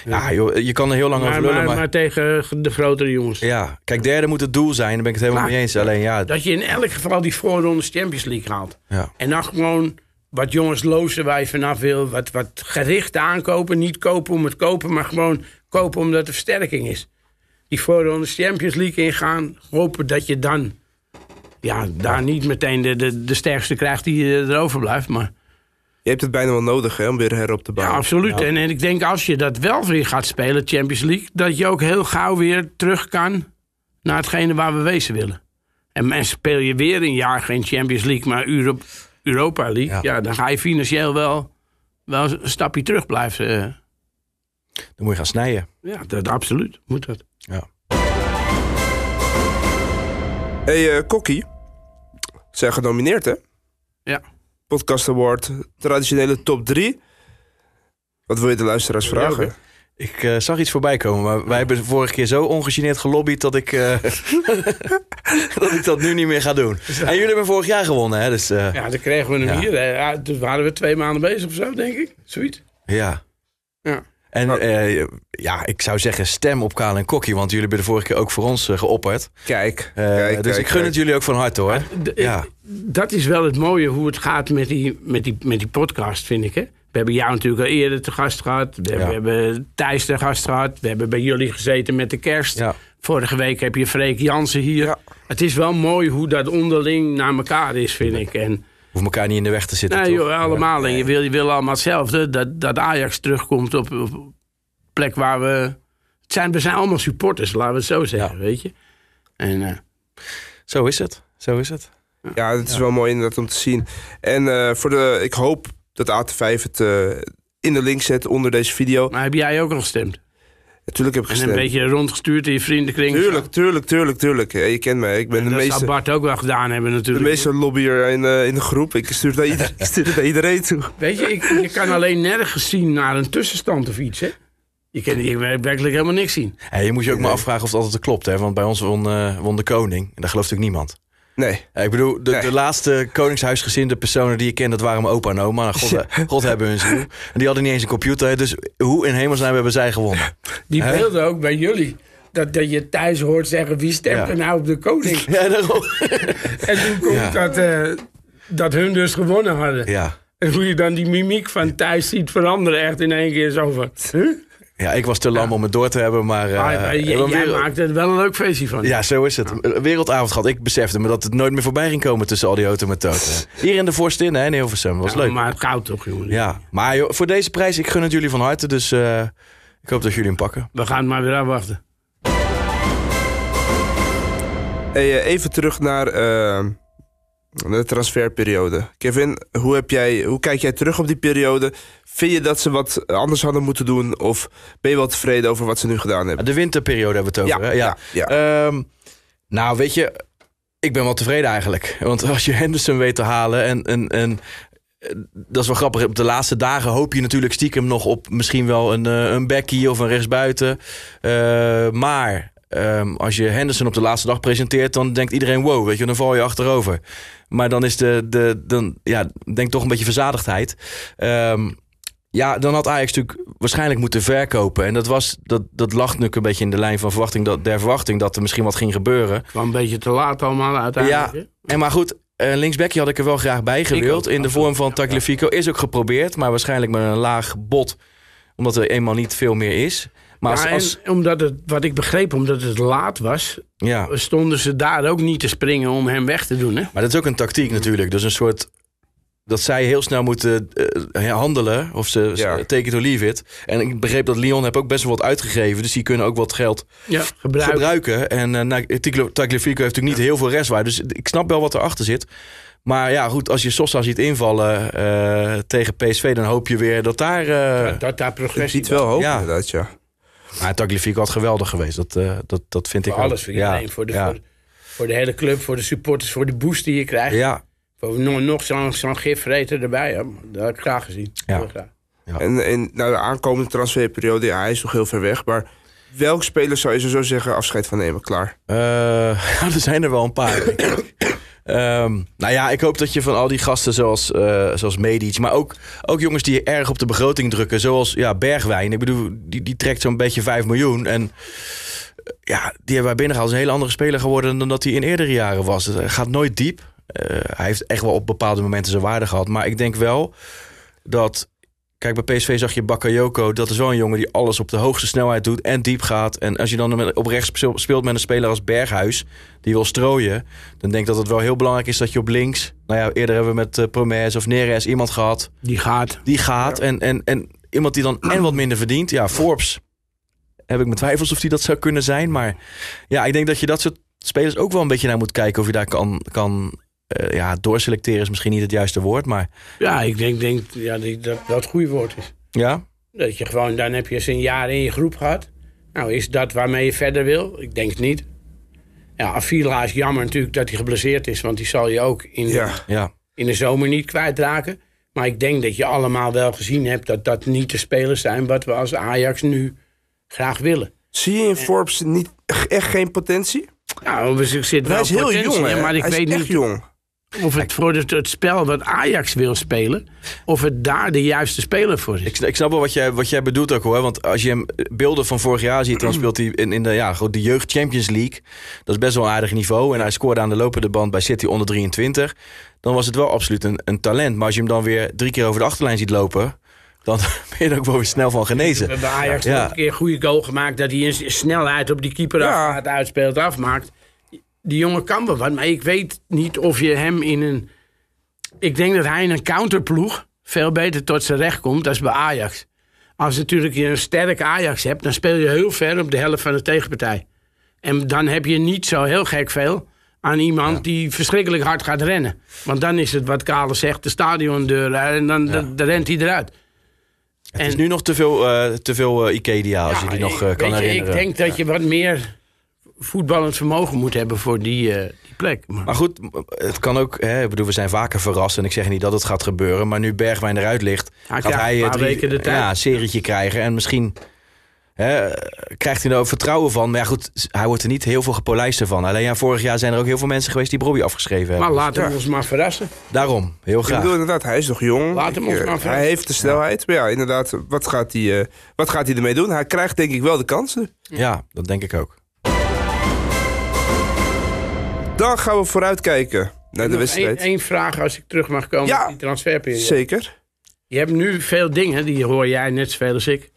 Ja, joh, je kan er heel lang over lullen. Maar, maar... tegen eh, de grotere jongens. Ja, kijk, derde moet het doel zijn. Daar ben ik het helemaal niet mee eens. Alleen, ja. Dat je in elk geval die voorronde Champions League haalt. Ja. En dan gewoon wat jongens lozen wij vanaf wil. Wat, wat gerichte aankopen. Niet kopen om het kopen, maar gewoon kopen omdat er versterking is. Die voorronde Champions League ingaan. Hopen dat je dan ja, daar niet meteen de, de, de sterkste krijgt die eh, erover blijft. Maar... Je hebt het bijna wel nodig hè, om weer herop te bouwen. Ja, absoluut. En, en ik denk als je dat wel weer gaat spelen, Champions League... dat je ook heel gauw weer terug kan naar hetgene waar we wezen willen. En, en speel je weer een jaar geen Champions League, maar Europa League... Ja. dan ga je financieel wel, wel een stapje terug blijven. Eh. Dan moet je gaan snijden. Ja, dat, absoluut moet dat. Ja hey, uh, Kokkie. Zijn genomineerd, hè? Ja. Podcast Award, traditionele top 3. Wat wil je de luisteraars vragen? ik eh, zag iets voorbij komen, maar wij hebben vorige keer zo ongegeneerd gelobbyd dat ik, eh, [LAUGHS] dat, ik dat nu niet meer ga doen. En jullie hebben vorig jaar gewonnen, hè? Dus, ja, dan kregen we hem hier. Toen Ja, dus waren we twee maanden bezig of zo, denk ik. Zoiets. Ja. Ja. En oh. eh, ja, ik zou zeggen stem op Kaal en Kokkie. Want jullie hebben de vorige keer ook voor ons eh, geopperd. Eh, kijk, Dus ik gun het jullie ook van harte hoor. Ah, ja. Dat is wel het mooie hoe het gaat met die, met die, met die podcast, vind ik. Hè? We hebben jou natuurlijk al eerder te gast gehad. We, hebben, Thijs te gast gehad. We hebben bij jullie gezeten met de kerst. Vorige week heb je Freek Jansen hier. Het is wel mooi hoe dat onderling naar elkaar is, vind ik. En hoef elkaar niet in de weg te zitten. Nee, joh, allemaal. Je, wil, je wil allemaal hetzelfde. Dat, dat Ajax terugkomt op, op plek waar we. Het zijn, we zijn allemaal supporters, laten we het zo zeggen, weet je. En, eh, zo is het. Zo is het. Ja, het is wel mooi inderdaad om te zien. En eh, voor de, ik hoop dat AT5 het eh, in de link zet onder deze video. Maar heb jij ook al gestemd? Tuurlijk heb ik En een beetje rondgestuurd in je vriendenkring. Tuurlijk, tuurlijk, tuurlijk, tuurlijk. Je kent mij. Ik ben de de dat meeste... Bart ook wel gedaan hebben natuurlijk. De meeste lobbyer in, eh, in de groep. [LAUGHS] Ik stuur het naar, iedereen, toe. Weet je, ik, je kan alleen nergens zien naar een tussenstand of iets, hè? Je kan werkelijk helemaal niks zien. Hey, je moet je ook maar afvragen of het altijd klopt, hè? Want bij ons won, eh, won de koning. En daar gelooft natuurlijk niemand. Nee. ik bedoel, de, de laatste koningshuisgezinde personen die ik ken, dat waren mijn opa en oma. God, eh, God hebben hun ziel. [LAUGHS] En die hadden niet eens een computer. Dus hoe in hemelsnaam hebben zij gewonnen? Die He? beelden ook bij jullie. Dat, dat je thuis hoort zeggen, wie stemt er nou op de koning? [LAUGHS] Ja, daarom. [LAUGHS] en toen komt dat, eh, dat hun dus gewonnen hadden. Ja. En hoe je dan die mimiek van thuis ziet veranderen echt in één keer zo van... Huh? Ja, ik was te lam om het door te hebben, maar... Ah, eh, jij, maakte er wel een leuk feestje van. Ja, zo is het. Wereldavond gehad. Ik besefte me dat het nooit meer voorbij ging komen tussen al die automaten. [LAUGHS] Hier in de in hè, in Hilversum. Was leuk. Maar koud toch, jongen. Ja, maar voor deze prijs, ik gun het jullie van harte. Dus eh, ik hoop dat jullie hem pakken. We gaan het maar weer afwachten. Hey, eh, even terug naar de transferperiode. Kevin, hoe, heb jij, hoe kijk jij terug op die periode? Vind je dat ze wat anders hadden moeten doen? Of ben je wel tevreden over wat ze nu gedaan hebben? De winterperiode hebben we het over. hè? ja. ja, ehm, nou, weet je, ik ben wel tevreden eigenlijk. Want als je Henderson weet te halen en, en, en eh, dat is wel grappig. Op de laatste dagen hoop je natuurlijk stiekem nog op misschien wel een, eh, een Becky of een rechtsbuiten. Uh, maar Ehm, als je Henderson op de laatste dag presenteert, dan denkt iedereen wow, weet je, dan val je achterover. Maar dan is de, de dan, ja, denk toch een beetje verzadigdheid. Ehm, ja, dan had Ajax natuurlijk waarschijnlijk moeten verkopen. En dat, was, dat, dat lag natuurlijk een beetje in de lijn van verwachting dat, der verwachting dat er misschien wat ging gebeuren. Het kwam een beetje te laat allemaal uiteindelijk. Ja, en maar goed, een linksbekje had ik er wel graag bij gewild. in de vorm van Tagliafico. Is ook geprobeerd, maar waarschijnlijk met een laag bot. Omdat er eenmaal niet veel meer is. Maar omdat het, wat ik begreep, omdat het laat was, ja. stonden ze daar ook niet te springen om hem weg te doen. Hè? Maar dat is ook een tactiek natuurlijk. Dus een soort dat zij heel snel moeten eh, eh, handelen. Of ze ja. take it or leave it. En ik begreep dat Lyon heb ook best wel wat uitgegeven. Dus die kunnen ook wat geld gebruiken. gebruiken. En uh, Tagliafico heeft natuurlijk niet heel veel restwaarde. Dus ik snap wel wat erachter zit. Maar ja, goed, als je Sosa ziet invallen tegen PSV... dan hoop je weer dat daar... Uh, dat daar progressie... Het wel hoop ja. ja. Maar Tagliafico had geweldig geweest. Dat, eh, dat, dat vind voor ik alles, ook. voor iedereen. Voor, de, voor, de hele club, voor de supporters, voor de boost die je krijgt. Ja. Voor nog, nog zo'n zo'n gifreter erbij. Dat heb ik graag gezien. Ja. En, en nou, de aankomende transferperiode, ja, hij is nog heel ver weg, maar... Welk speler zou je zo zeggen afscheid van nemen? Klaar. Eh, [LAUGHS] er zijn er wel een paar. Ehm, nou ja, ik hoop dat je van al die gasten zoals, eh, zoals Medic, maar ook, ook jongens die erg op de begroting drukken, zoals ja, Bergwijn. Ik bedoel, die, die trekt zo'n beetje 5 miljoen. En eh, ja, die hebben wij binnengehaald. een hele andere speler geworden dan dat hij in eerdere jaren was. Het eh, gaat nooit diep. hij heeft echt wel op bepaalde momenten zijn waarde gehad. Maar ik denk wel dat Kijk, bij PSV zag je Bakayoko. Dat is wel een jongen die alles op de hoogste snelheid doet en diep gaat. En als je dan op rechts speelt met een speler als Berghuis, die wil strooien. Dan denk ik dat het wel heel belangrijk is dat je op links... Nou ja, eerder hebben we met eh, Promes of Neres iemand gehad. Die gaat. Die gaat. En, en, en iemand die dan [CLEARS THROAT] en wat minder verdient. Ja, Forbes. Heb ik mijn twijfels of die dat zou kunnen zijn. Maar ja, ik denk dat je dat soort spelers ook wel een beetje naar moet kijken... of je daar kan, kan eh, ja, doorselecteren is misschien niet het juiste woord, maar... Ja, ik denk, denk ja, dat dat het goede woord is. Ja? Dat je gewoon, dan heb je eens een jaar in je groep gehad. Nou, is dat waarmee je verder wil? Ik denk niet. Ja, Avila is jammer natuurlijk dat hij geblesseerd is, want die zal je ook in de, ja, in de zomer niet kwijtraken. Maar ik denk dat je allemaal wel gezien hebt dat dat niet de spelers zijn wat we als Ajax nu graag willen. Zie je in Forbes niet, echt geen potentie? Nou, we zitten hij is heel jong, maar ik hij weet is echt niet, jong. Of het voor het, spel wat Ajax wil spelen, of het daar de juiste speler voor is. Ik, snap wel wat jij, wat jij bedoelt ook hoor. Want als je hem eh, beelden van vorig jaar ziet, dan speelt hij in, in de, ja, de jeugd Champions League. Dat is best wel een aardig niveau. En hij scoorde aan de lopende band bij City onder 23. Dan was het wel absoluut een, een talent. Maar als je hem dan weer drie keer over de achterlijn ziet lopen dan [LAUGHS] ben je er ook wel weer snel van genezen. We hebben Ajax ja. een keer een goede goal gemaakt... dat hij een snelheid op die keeper ja. het uitspeelt afmaakt die jongen kan wel wat. Maar ik weet niet of je hem in een... Ik denk dat hij in een counterploeg veel beter tot zijn recht komt dan bij Ajax. Als natuurlijk je een sterk Ajax hebt, dan speel je heel ver op de helft van de tegenpartij. En dan heb je niet zo heel gek veel aan iemand die verschrikkelijk hard gaat rennen. Want dan is het wat Kale zegt, de stadiondeur eh, en dan, rent hij eruit. Het en, is nu nog te veel, uh, te veel uh, als je die nog kan herinneren. Ik denk dat je wat meer voetballend vermogen moet hebben voor die, eh, plek. Maar... goed, het kan ook. Hè, ik bedoel, we zijn vaker verrast. En ik zeg niet dat het gaat gebeuren. Maar nu Bergwijn eruit ligt, gaat ja, hij een drie, de tijd. Ja, een serietje krijgen. En misschien hè, krijgt hij er ook vertrouwen van. Maar goed, hij wordt er niet heel veel gepolijst van. Alleen ja, vorig jaar zijn er ook heel veel mensen geweest die Bobby afgeschreven hebben. Maar laat we ons maar verrassen. Daarom, heel graag. Ik bedoel, inderdaad, hij is nog jong. Laat hem ons eh, maar verrassen. Hij heeft de snelheid. Maar ja, inderdaad, wat gaat, eh, wat gaat hij ermee doen? Hij krijgt denk ik wel de kansen. Ja, dat denk ik ook. Dan gaan we vooruitkijken naar de wedstrijd. Eén vraag als ik terug mag komen ja, op die transferperiode. Zeker. Je hebt nu veel dingen, die hoor jij net zoveel als ik.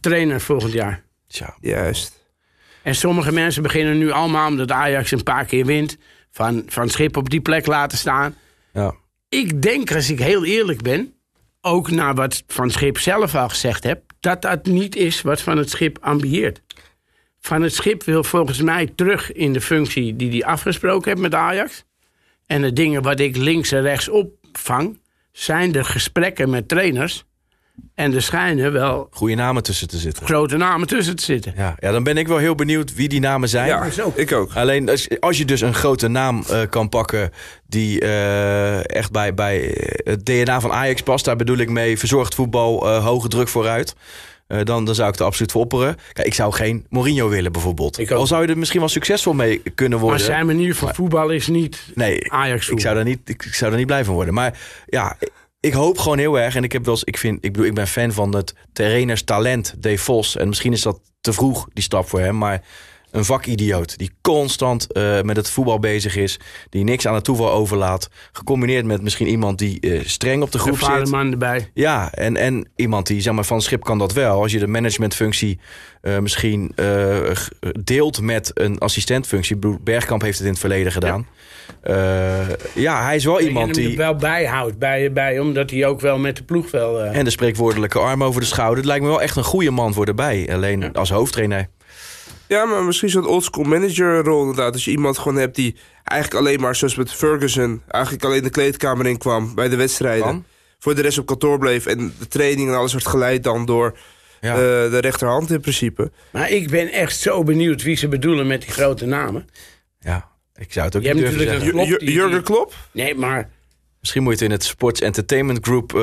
trainer volgend jaar. Ja, juist. En sommige mensen beginnen nu allemaal, omdat Ajax een paar keer wint, van, van Schip op die plek laten staan. Ja. Ik denk, als ik heel eerlijk ben, ook naar wat Van Schip zelf al gezegd heb, dat dat niet is wat Van het Schip ambieert. Van het Schip wil volgens mij terug in de functie die hij afgesproken heeft met Ajax. En de dingen wat ik links en rechts opvang, zijn de gesprekken met trainers. En er schijnen wel. Goede namen tussen te zitten. Grote namen tussen te zitten. Ja, ja dan ben ik wel heel benieuwd wie die namen zijn. Ja, ook. ik ook. Alleen als, als, je dus een grote naam eh, kan pakken. die eh, echt bij, bij eh, het DNA van Ajax past. daar bedoel ik mee verzorgd voetbal, hoge druk vooruit. Eh, dan, zou ik er absoluut voor opperen. Kijk, ik zou geen Mourinho willen bijvoorbeeld. Al zou je er misschien wel succesvol mee kunnen worden. Maar zijn manier van voetbal is niet nee, Ajax Ik zou, daar niet, ik, zou daar niet blij van worden. Maar ja, ik hoop gewoon heel erg. En ik heb wel eens, ik vind, ik bedoel, ik ben fan van het trainers talent De Vos. En misschien is dat te vroeg, die stap voor hem. Maar een vakidioot. Die constant eh, met het voetbal bezig is. Die niks aan het toeval overlaat. Gecombineerd met misschien iemand die eh, streng op de groep zit. zit. man erbij. Ja, en, en iemand die, zeg maar, van schip kan dat wel. Als je de managementfunctie eh, misschien deelt met een assistentfunctie. Bergkamp heeft het in het verleden gedaan. Ja, ja hij is wel iemand die... wel bijhoudt, bij, bij, omdat hij ook wel met de ploeg wel... En de spreekwoordelijke arm over de schouder. Het lijkt me wel echt een goede man voor erbij. Alleen als hoofdtrainer ja, maar misschien zo'n oldschool managerrol inderdaad. Als je iemand gewoon hebt die eigenlijk alleen maar, zoals met Ferguson... eigenlijk alleen de kleedkamer in kwam bij de wedstrijden. Voor de rest op kantoor bleef. En de training en alles werd geleid dan door... Eh, de, rechterhand in principe. Maar ik ben echt zo benieuwd wie ze bedoelen met die grote namen. Ja, ik zou het ook Jij niet durven zeggen. Klop, Nee, maar Misschien moet je het in het Sports Entertainment Group eh,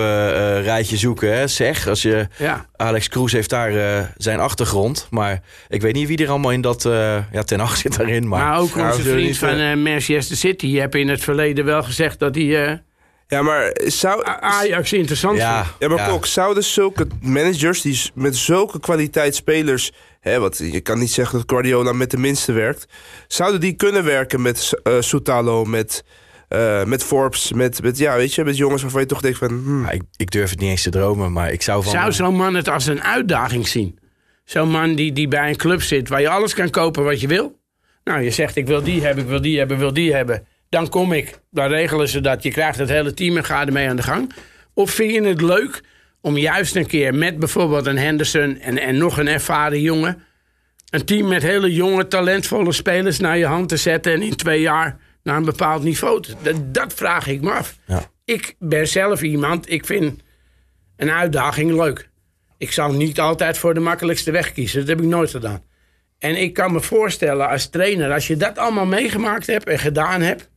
eh, rijtje zoeken, hè? zeg. Als je, Alex Kroes heeft daar eh, zijn achtergrond. Maar ik weet niet wie er allemaal in dat... ja, ten acht zit daarin. Maar, ook nou, onze vriend van Manchester City. Je hebt in het verleden wel gezegd dat hij... ja, maar zou... Ajax interessant ja, Ja, maar ja. ook zouden zulke managers die met zulke kwaliteit spelers... Hè, wat je kan niet zeggen dat Guardiola met de minste werkt... zouden die kunnen werken met Soutalo, met... Eh, met Forbes, met, met, ja, weet je, met jongens waarvan je toch denkt van... Hmm. Ah, ik, ik, durf het niet eens te dromen, maar ik zou van... Zou zo'n man het als een uitdaging zien? Zo'n man die, die bij een club zit waar je alles kan kopen wat je wil. Nou, je zegt ik wil die hebben, ik wil die hebben, ik wil die hebben. Dan kom ik. Dan regelen ze dat. Je krijgt het hele team en ga ermee aan de gang. Of vind je het leuk om juist een keer met bijvoorbeeld een Henderson en, en nog een ervaren jongen... een team met hele jonge, talentvolle spelers naar je hand te zetten... en in twee jaar naar een bepaald niveau. Dat, vraag ik me af. Ja. Ik ben zelf iemand, ik vind een uitdaging leuk. Ik zal niet altijd voor de makkelijkste weg kiezen. Dat heb ik nooit gedaan. En ik kan me voorstellen als trainer, als je dat allemaal meegemaakt hebt en gedaan hebt,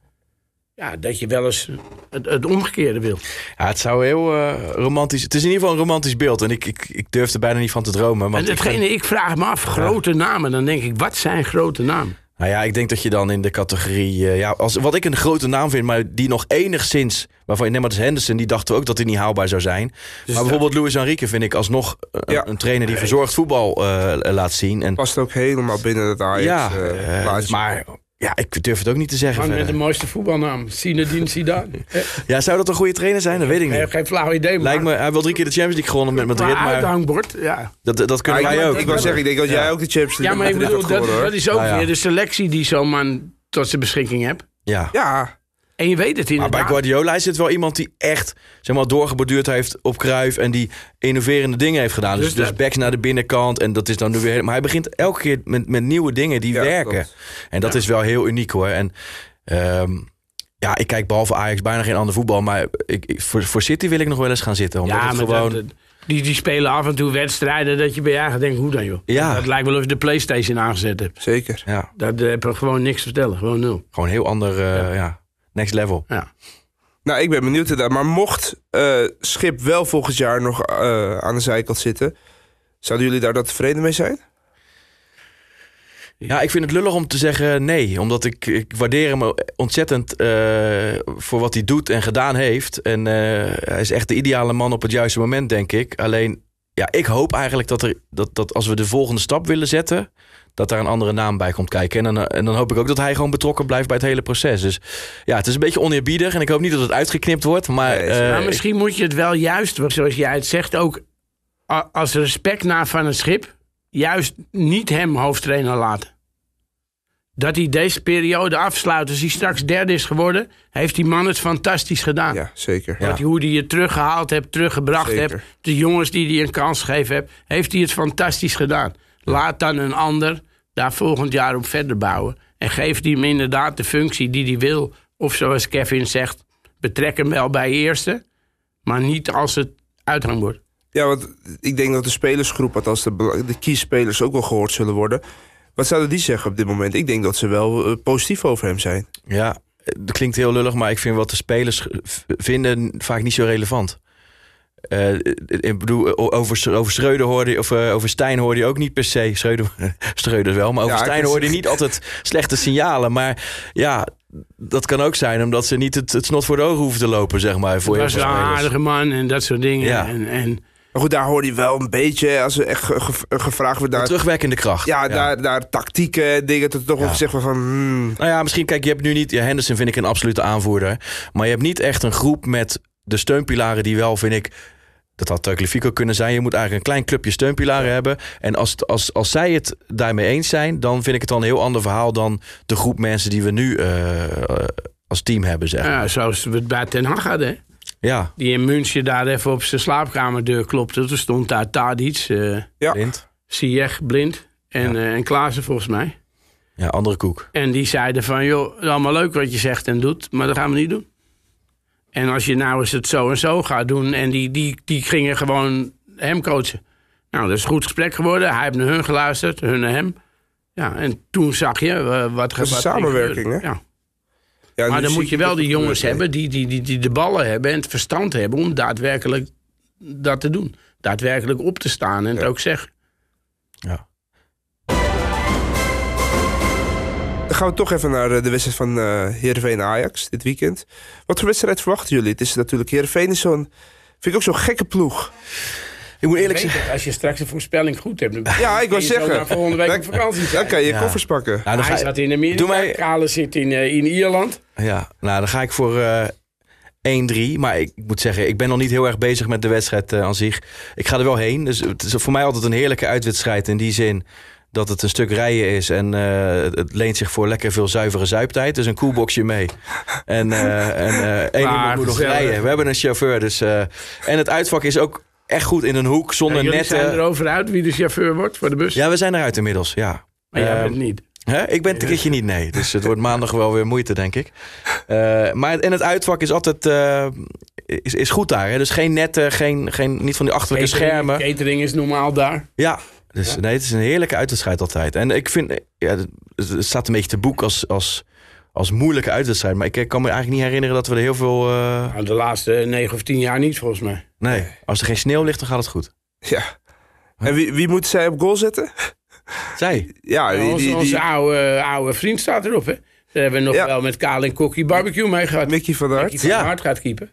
ja, dat je wel eens het, het omgekeerde wilt. Ja, het zou heel eh, romantisch. Het is in ieder geval een romantisch beeld. En ik, ik, ik durf er bijna niet van te dromen. Want en hetgene, ik, ik, vraag me af, grote namen. Dan denk ik, wat zijn grote namen? Nou ja, ik denk dat je dan in de categorie. Eh, ja, als, wat ik een grote naam vind, maar die nog enigszins. Waarvan je Henderson, die dachten ook dat hij niet haalbaar zou zijn. Dus maar bijvoorbeeld Luis Enrique vind ik alsnog een trainer die verzorgd voetbal eh, laat zien. En, Past ook helemaal binnen het Ajax. Ja, eh, maar ja, ik durf het ook niet te zeggen. met de mooiste voetbalnaam, Zinedine [LAUGHS] Zidane. ja, zou dat een goede trainer zijn? Dat weet ik niet. Ik heb geen flauw idee, maar... Lijkt me, hij wil drie keer de Champions League gewonnen met Madrid, maar... hangbord, ja. Dat, dat kunnen wij ook. Ik wou zeggen, ik denk dat jij ook de Champions League Ja, maar ik bedoel, dat, is ook weer de selectie die zo man tot zijn beschikking hebt. Ja. Ja. En weet het inderdaad. Maar bij Guardiola is het wel iemand die echt zeg maar, doorgeborduurd heeft op Kruif en die innoverende dingen heeft gedaan. Dus, dus, dus backs naar de binnenkant en dat is dan weer... Maar hij begint elke keer met, met nieuwe dingen die werken. En dat is wel heel uniek hoor. En... Ehm, ja, ik kijk behalve Ajax bijna geen ander voetbal. Maar ik, voor, voor City wil ik nog wel eens gaan zitten. Omdat het gewoon... die, die spelen af en toe wedstrijden dat je bij ja gaat denken, hoe dan joh? Ja. Dat lijkt wel of je de Playstation aangezet hebt. Zeker. Ja. Dat eh, heb gewoon niks te vertellen, gewoon nul. Gewoon heel ander, eh, ja next level. Ja. Nou, ik ben benieuwd daar. Maar mocht eh, Schip wel volgend jaar nog eh, aan de zijkant zitten, zouden jullie daar dat tevreden mee zijn? Ja, ik vind het lullig om te zeggen nee. Omdat ik, ik waardeer hem ontzettend eh, voor wat hij doet en gedaan heeft. En hij is echt de ideale man op het juiste moment, denk ik. Alleen, ja, ik hoop eigenlijk dat, er, dat, dat als we de volgende stap willen zetten dat daar een andere naam bij komt kijken. En dan, eh, en dan hoop ik ook dat hij gewoon betrokken blijft bij het hele proces. Dus ja, het is een beetje oneerbiedig en ik hoop niet dat het uitgeknipt wordt. Maar, eh, misschien moet je het wel juist, zoals jij het zegt, ook als respect naar van het schip, juist niet hem hoofdtrainer laten. Dat hij deze periode afsluit, als hij straks derde is geworden, heeft die man het fantastisch gedaan. Ja, zeker. Ja. Hij, hoe hij je teruggehaald hebt, teruggebracht hebt, de jongens die hij een kans gegeven hebt, heeft hij het fantastisch gedaan. Laat dan een ander daar volgend jaar op verder bouwen. En geef die hem inderdaad de functie die hij wil. Of zoals Kevin zegt, betrek hem wel bij eerste. Maar niet als het uitgang wordt. Ja, want ik denk dat de spelersgroep, als de, de kiespelers, ook wel gehoord zullen worden. Wat zouden die zeggen op dit moment? Ik denk dat ze wel eh, positief over hem zijn. Ja, dat klinkt heel lullig, maar ik vind wat de spelers vinden vaak niet zo relevant. Eh, ik bedoel, over, over Schreuder hoorde of eh, over Stijn hoorde je ook niet per se. Schreuder, [LAUGHS] Schreuder wel, maar over ja, Stijn hoorde je niet altijd slechte signalen. Maar ja, dat kan ook zijn omdat ze niet het, het snot voor de ogen hoeven te lopen, zeg maar. Voor dat was een aardige man en dat soort dingen. En, en... Maar goed, daar hoor je wel een beetje, als er echt eh, gevraagd wordt... Daar, terugwerkende kracht. Ja, Daar, daar tactieken, dingen, dat toch wel zeggen gezegd van... Hmm. Nou ja, misschien, kijk, je hebt nu niet... Ja, Henderson vind ik een absolute aanvoerder. Maar je hebt niet echt een groep met de steunpilaren die wel, vind ik, dat had Teuglifico kunnen zijn. Je moet eigenlijk een klein clubje steunpilaren hebben. En als, als, als zij het daarmee eens zijn, dan vind ik het dan een heel ander verhaal dan de groep mensen die we nu eh, eh, als team hebben. Zeg. Ja, zoals we het bij Ten Hag hadden. Ja. Die in München daar even op zijn slaapkamerdeur klopte. Toen stond daar Tadic. Uh, Blind. Sieg, blind. En, ja. en Klaassen volgens mij. Ja, andere koek. En die zeiden van, joh, allemaal leuk wat je zegt en doet, maar dat gaan we niet doen. En als je nou eens het zo en zo gaat doen. En die, die, die gingen gewoon hem coachen. Nou, dat is een goed gesprek geworden. Hij heeft naar hun geluisterd, hun naar hem. Ja, en toen zag je eh, wat... Dat is samenwerking, hè? Ja. ja maar dan moet je wel die jongens hebben die, die, die, die de ballen hebben en het verstand hebben... om daadwerkelijk dat te doen. Daadwerkelijk op te staan en het ook zeggen. Ja. Dan gaan we toch even naar eh, de wedstrijd van Heer eh, Heerenveen Ajax dit weekend. Wat voor wedstrijd verwachten jullie? Het is natuurlijk Heerenveen is zo'n, vind ik ook zo'n gekke ploeg. Ik moet eerlijk zeggen. als je straks een voorspelling goed hebt, ja, ik wil zeggen. volgende week op vakantie zijn. Dan kan je koffers pakken. Nou, Hij zat in Amerika, mij... Kale zit in, eh, in Ierland. Ja, nou dan ga ik voor 1-3. Maar ik moet zeggen, ik ben nog niet heel erg bezig met de wedstrijd aan zich. Ik ga er wel heen. Dus het is voor mij altijd een heerlijke uitwedstrijd in die zin dat het een stuk rijden is en eh, het leent zich voor lekker veel zuivere zuiptijd. Dus een koelboxje mee. En, uh, en eh, [LAUGHS] één iemand moet nog rijden. We hebben een chauffeur. Dus, en het uitvak is ook echt goed in een hoek, zonder ja, netten. zijn erover uit wie de chauffeur wordt voor de bus? Ja, we zijn eruit inmiddels, ja. Maar jij ehm, bent niet? Hè? Ik ben het een dus- keertje niet, nee. Dus het wordt maandag wel weer moeite, denk ik. maar en het uitvak is altijd is, is goed daar. Hè? Dus geen netten, geen, geen, niet van die achterlijke catering, schermen. Catering is normaal daar. Ja, dus nee, het is een heerlijke uitwedstrijd altijd. En ik vind, ja, het staat een beetje te boek als, als, als moeilijke uitwedstrijd. Maar ik eh, kan me eigenlijk niet herinneren dat we er heel veel... Eh, nou, de laatste negen of tien jaar niet, volgens mij. Nee, als er geen sneeuw ligt, dan gaat het goed. Ja. En wie, wie moet zij op goal zetten? Zij? Ja, nou, die, die, Onze, oude, oude vriend staat erop, hè? Daar hebben nog wel met Kaal en Kokkie barbecue mee gehad. Mickey van der Hart. Mickey van Hart gaat keeper.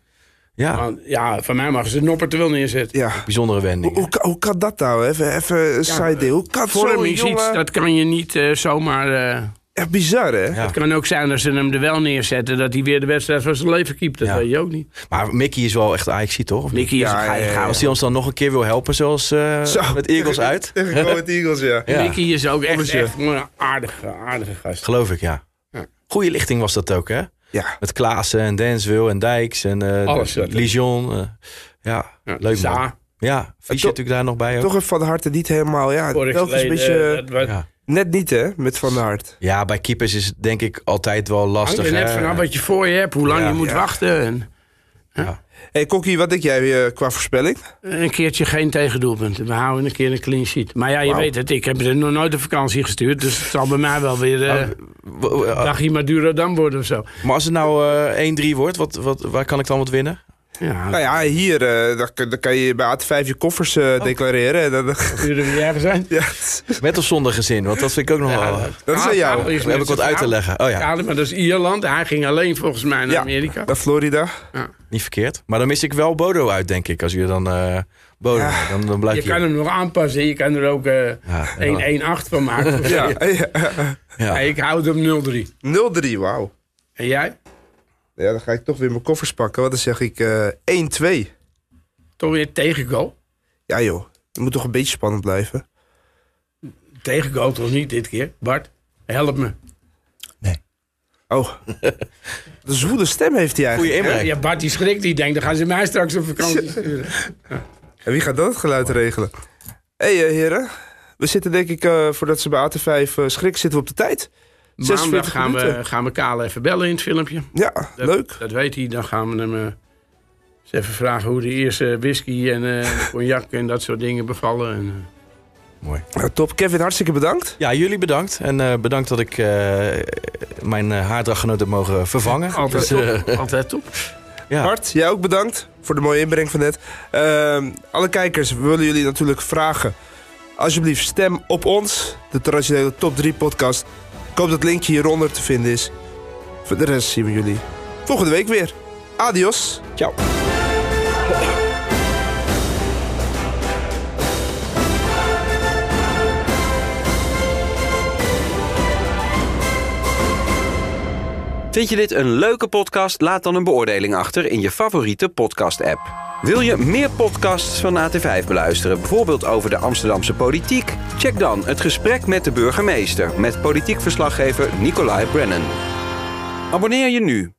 Ja. ja, van mij mag ze de nopper er wel neerzetten. Ja. Bijzondere wending. Hoe, hoe, kan dat nou? Even, even zijde side Hoe eh, kan zo'n jongen... dat kan je niet eh, zomaar... Eh, echt bizar, hè? Het kan ook zijn dat ze hem er wel neerzetten... dat hij weer de wedstrijd van zijn leven kiept Dat weet je ook niet. Maar Mickey is wel echt ajax toch? Mickey is ja, Als hij ons dan nog een keer wil helpen, zoals met Eagles uit. [LAUGHS] met Eagles, ja. Mickey is ook echt, echt een aardige, aardige gast. Geloof ik, ja. Goede lichting was dat ook, hè? Ja. Met Klaassen en Denswil en Dijks en uh, Lijon. Eh, ja, ja, leuk man. Ja, Fischer natuurlijk daar nog bij ook. Toch een Van Harte niet helemaal. Ja, een beetje... Eh, ja. Net niet, hè, met Van Hart. Ja, bij keepers is het denk ik altijd wel lastig. hebt je net vanaf wat je voor je hebt, hoe lang je moet wachten. En, ja. Hey Kokkie, wat denk jij eh, qua voorspelling? Een keertje geen tegendoelpunten. We houden een keer een clean sheet. Maar ja, je weet het, ik heb er nog nooit op vakantie gestuurd. Dus het zal bij mij wel weer uh, oh, dagje duurder dan worden of zo. Maar als het nou 1-3 eh, wordt, wat, wat, waar kan ik dan wat winnen? Ja. Nou ja, hier uh, eh, dan, kan je bij AT5 je koffers uh, declareren. Dat dan, er niet zijn? Ja. Met of zonder gezin, want dat vind ik ook nog wel... Dat is aan jou. Ah, heb ik wat uit te leggen. Oh, ja. Maar dat is Ierland. Hij ging alleen volgens mij naar Amerika. naar Florida. Niet verkeerd. Maar dan mis ik wel Bodo uit, denk ik. Als je dan... Uh, eh, bodem. Ja. Dan, dan blijf je hier. kan hem nog aanpassen. Je kan er ook uh, ja, 1-1-8 van maken. ja. [LAUGHS] ja. ik houd hem 0-3. 0-3, wauw. En jij? Ja, dan ga ik toch weer mijn koffers pakken. Want dan zeg ik uh, eh, 1-2. Toch weer tegengoal? Ja joh, het moet toch een beetje spannend blijven. Tegengoal toch niet dit keer? Bart, help me. Nee. Oh, [LAUGHS] de zwoele stem heeft hij eigenlijk. Goeie ja, Bart die schrikt, die denkt, dan gaan ze mij straks op vakantie [LAUGHS] sturen. en wie gaat dat geluid regelen? Hé eh, heren, we zitten denk ik, eh, voordat ze bij AT5 schrik, zitten we op de tijd. Maandag gaan we, gaan we Kale even bellen in het filmpje. Ja, leuk. Dat weet hij. Dan gaan we hem eh, eens even vragen hoe de eerste whisky en uh, [LAUGHS] cognac en dat soort dingen bevallen. En, eh. Mooi. top. Kevin, hartstikke bedankt. Ja, jullie bedankt. En bedankt dat ik mijn haardraggenoot heb mogen vervangen. Altijd dus, top. [LAUGHS] Altijd top. Ja. Bart, jij ook bedankt voor de mooie inbreng van net. Ehm, alle kijkers, we willen jullie natuurlijk vragen. Alsjeblieft, stem op ons, de traditionele Top 3 podcast. Ik hoop dat het linkje hieronder te vinden is. Voor de rest zien we jullie volgende week weer. Adios. Ciao. Vind je dit een leuke podcast? Laat dan een beoordeling achter in je favoriete podcast-app. Wil je meer podcasts van AT5 beluisteren, bijvoorbeeld over de Amsterdamse politiek? Check dan het gesprek met de burgemeester met politiekverslaggever Nicolai Brennan. Abonneer je nu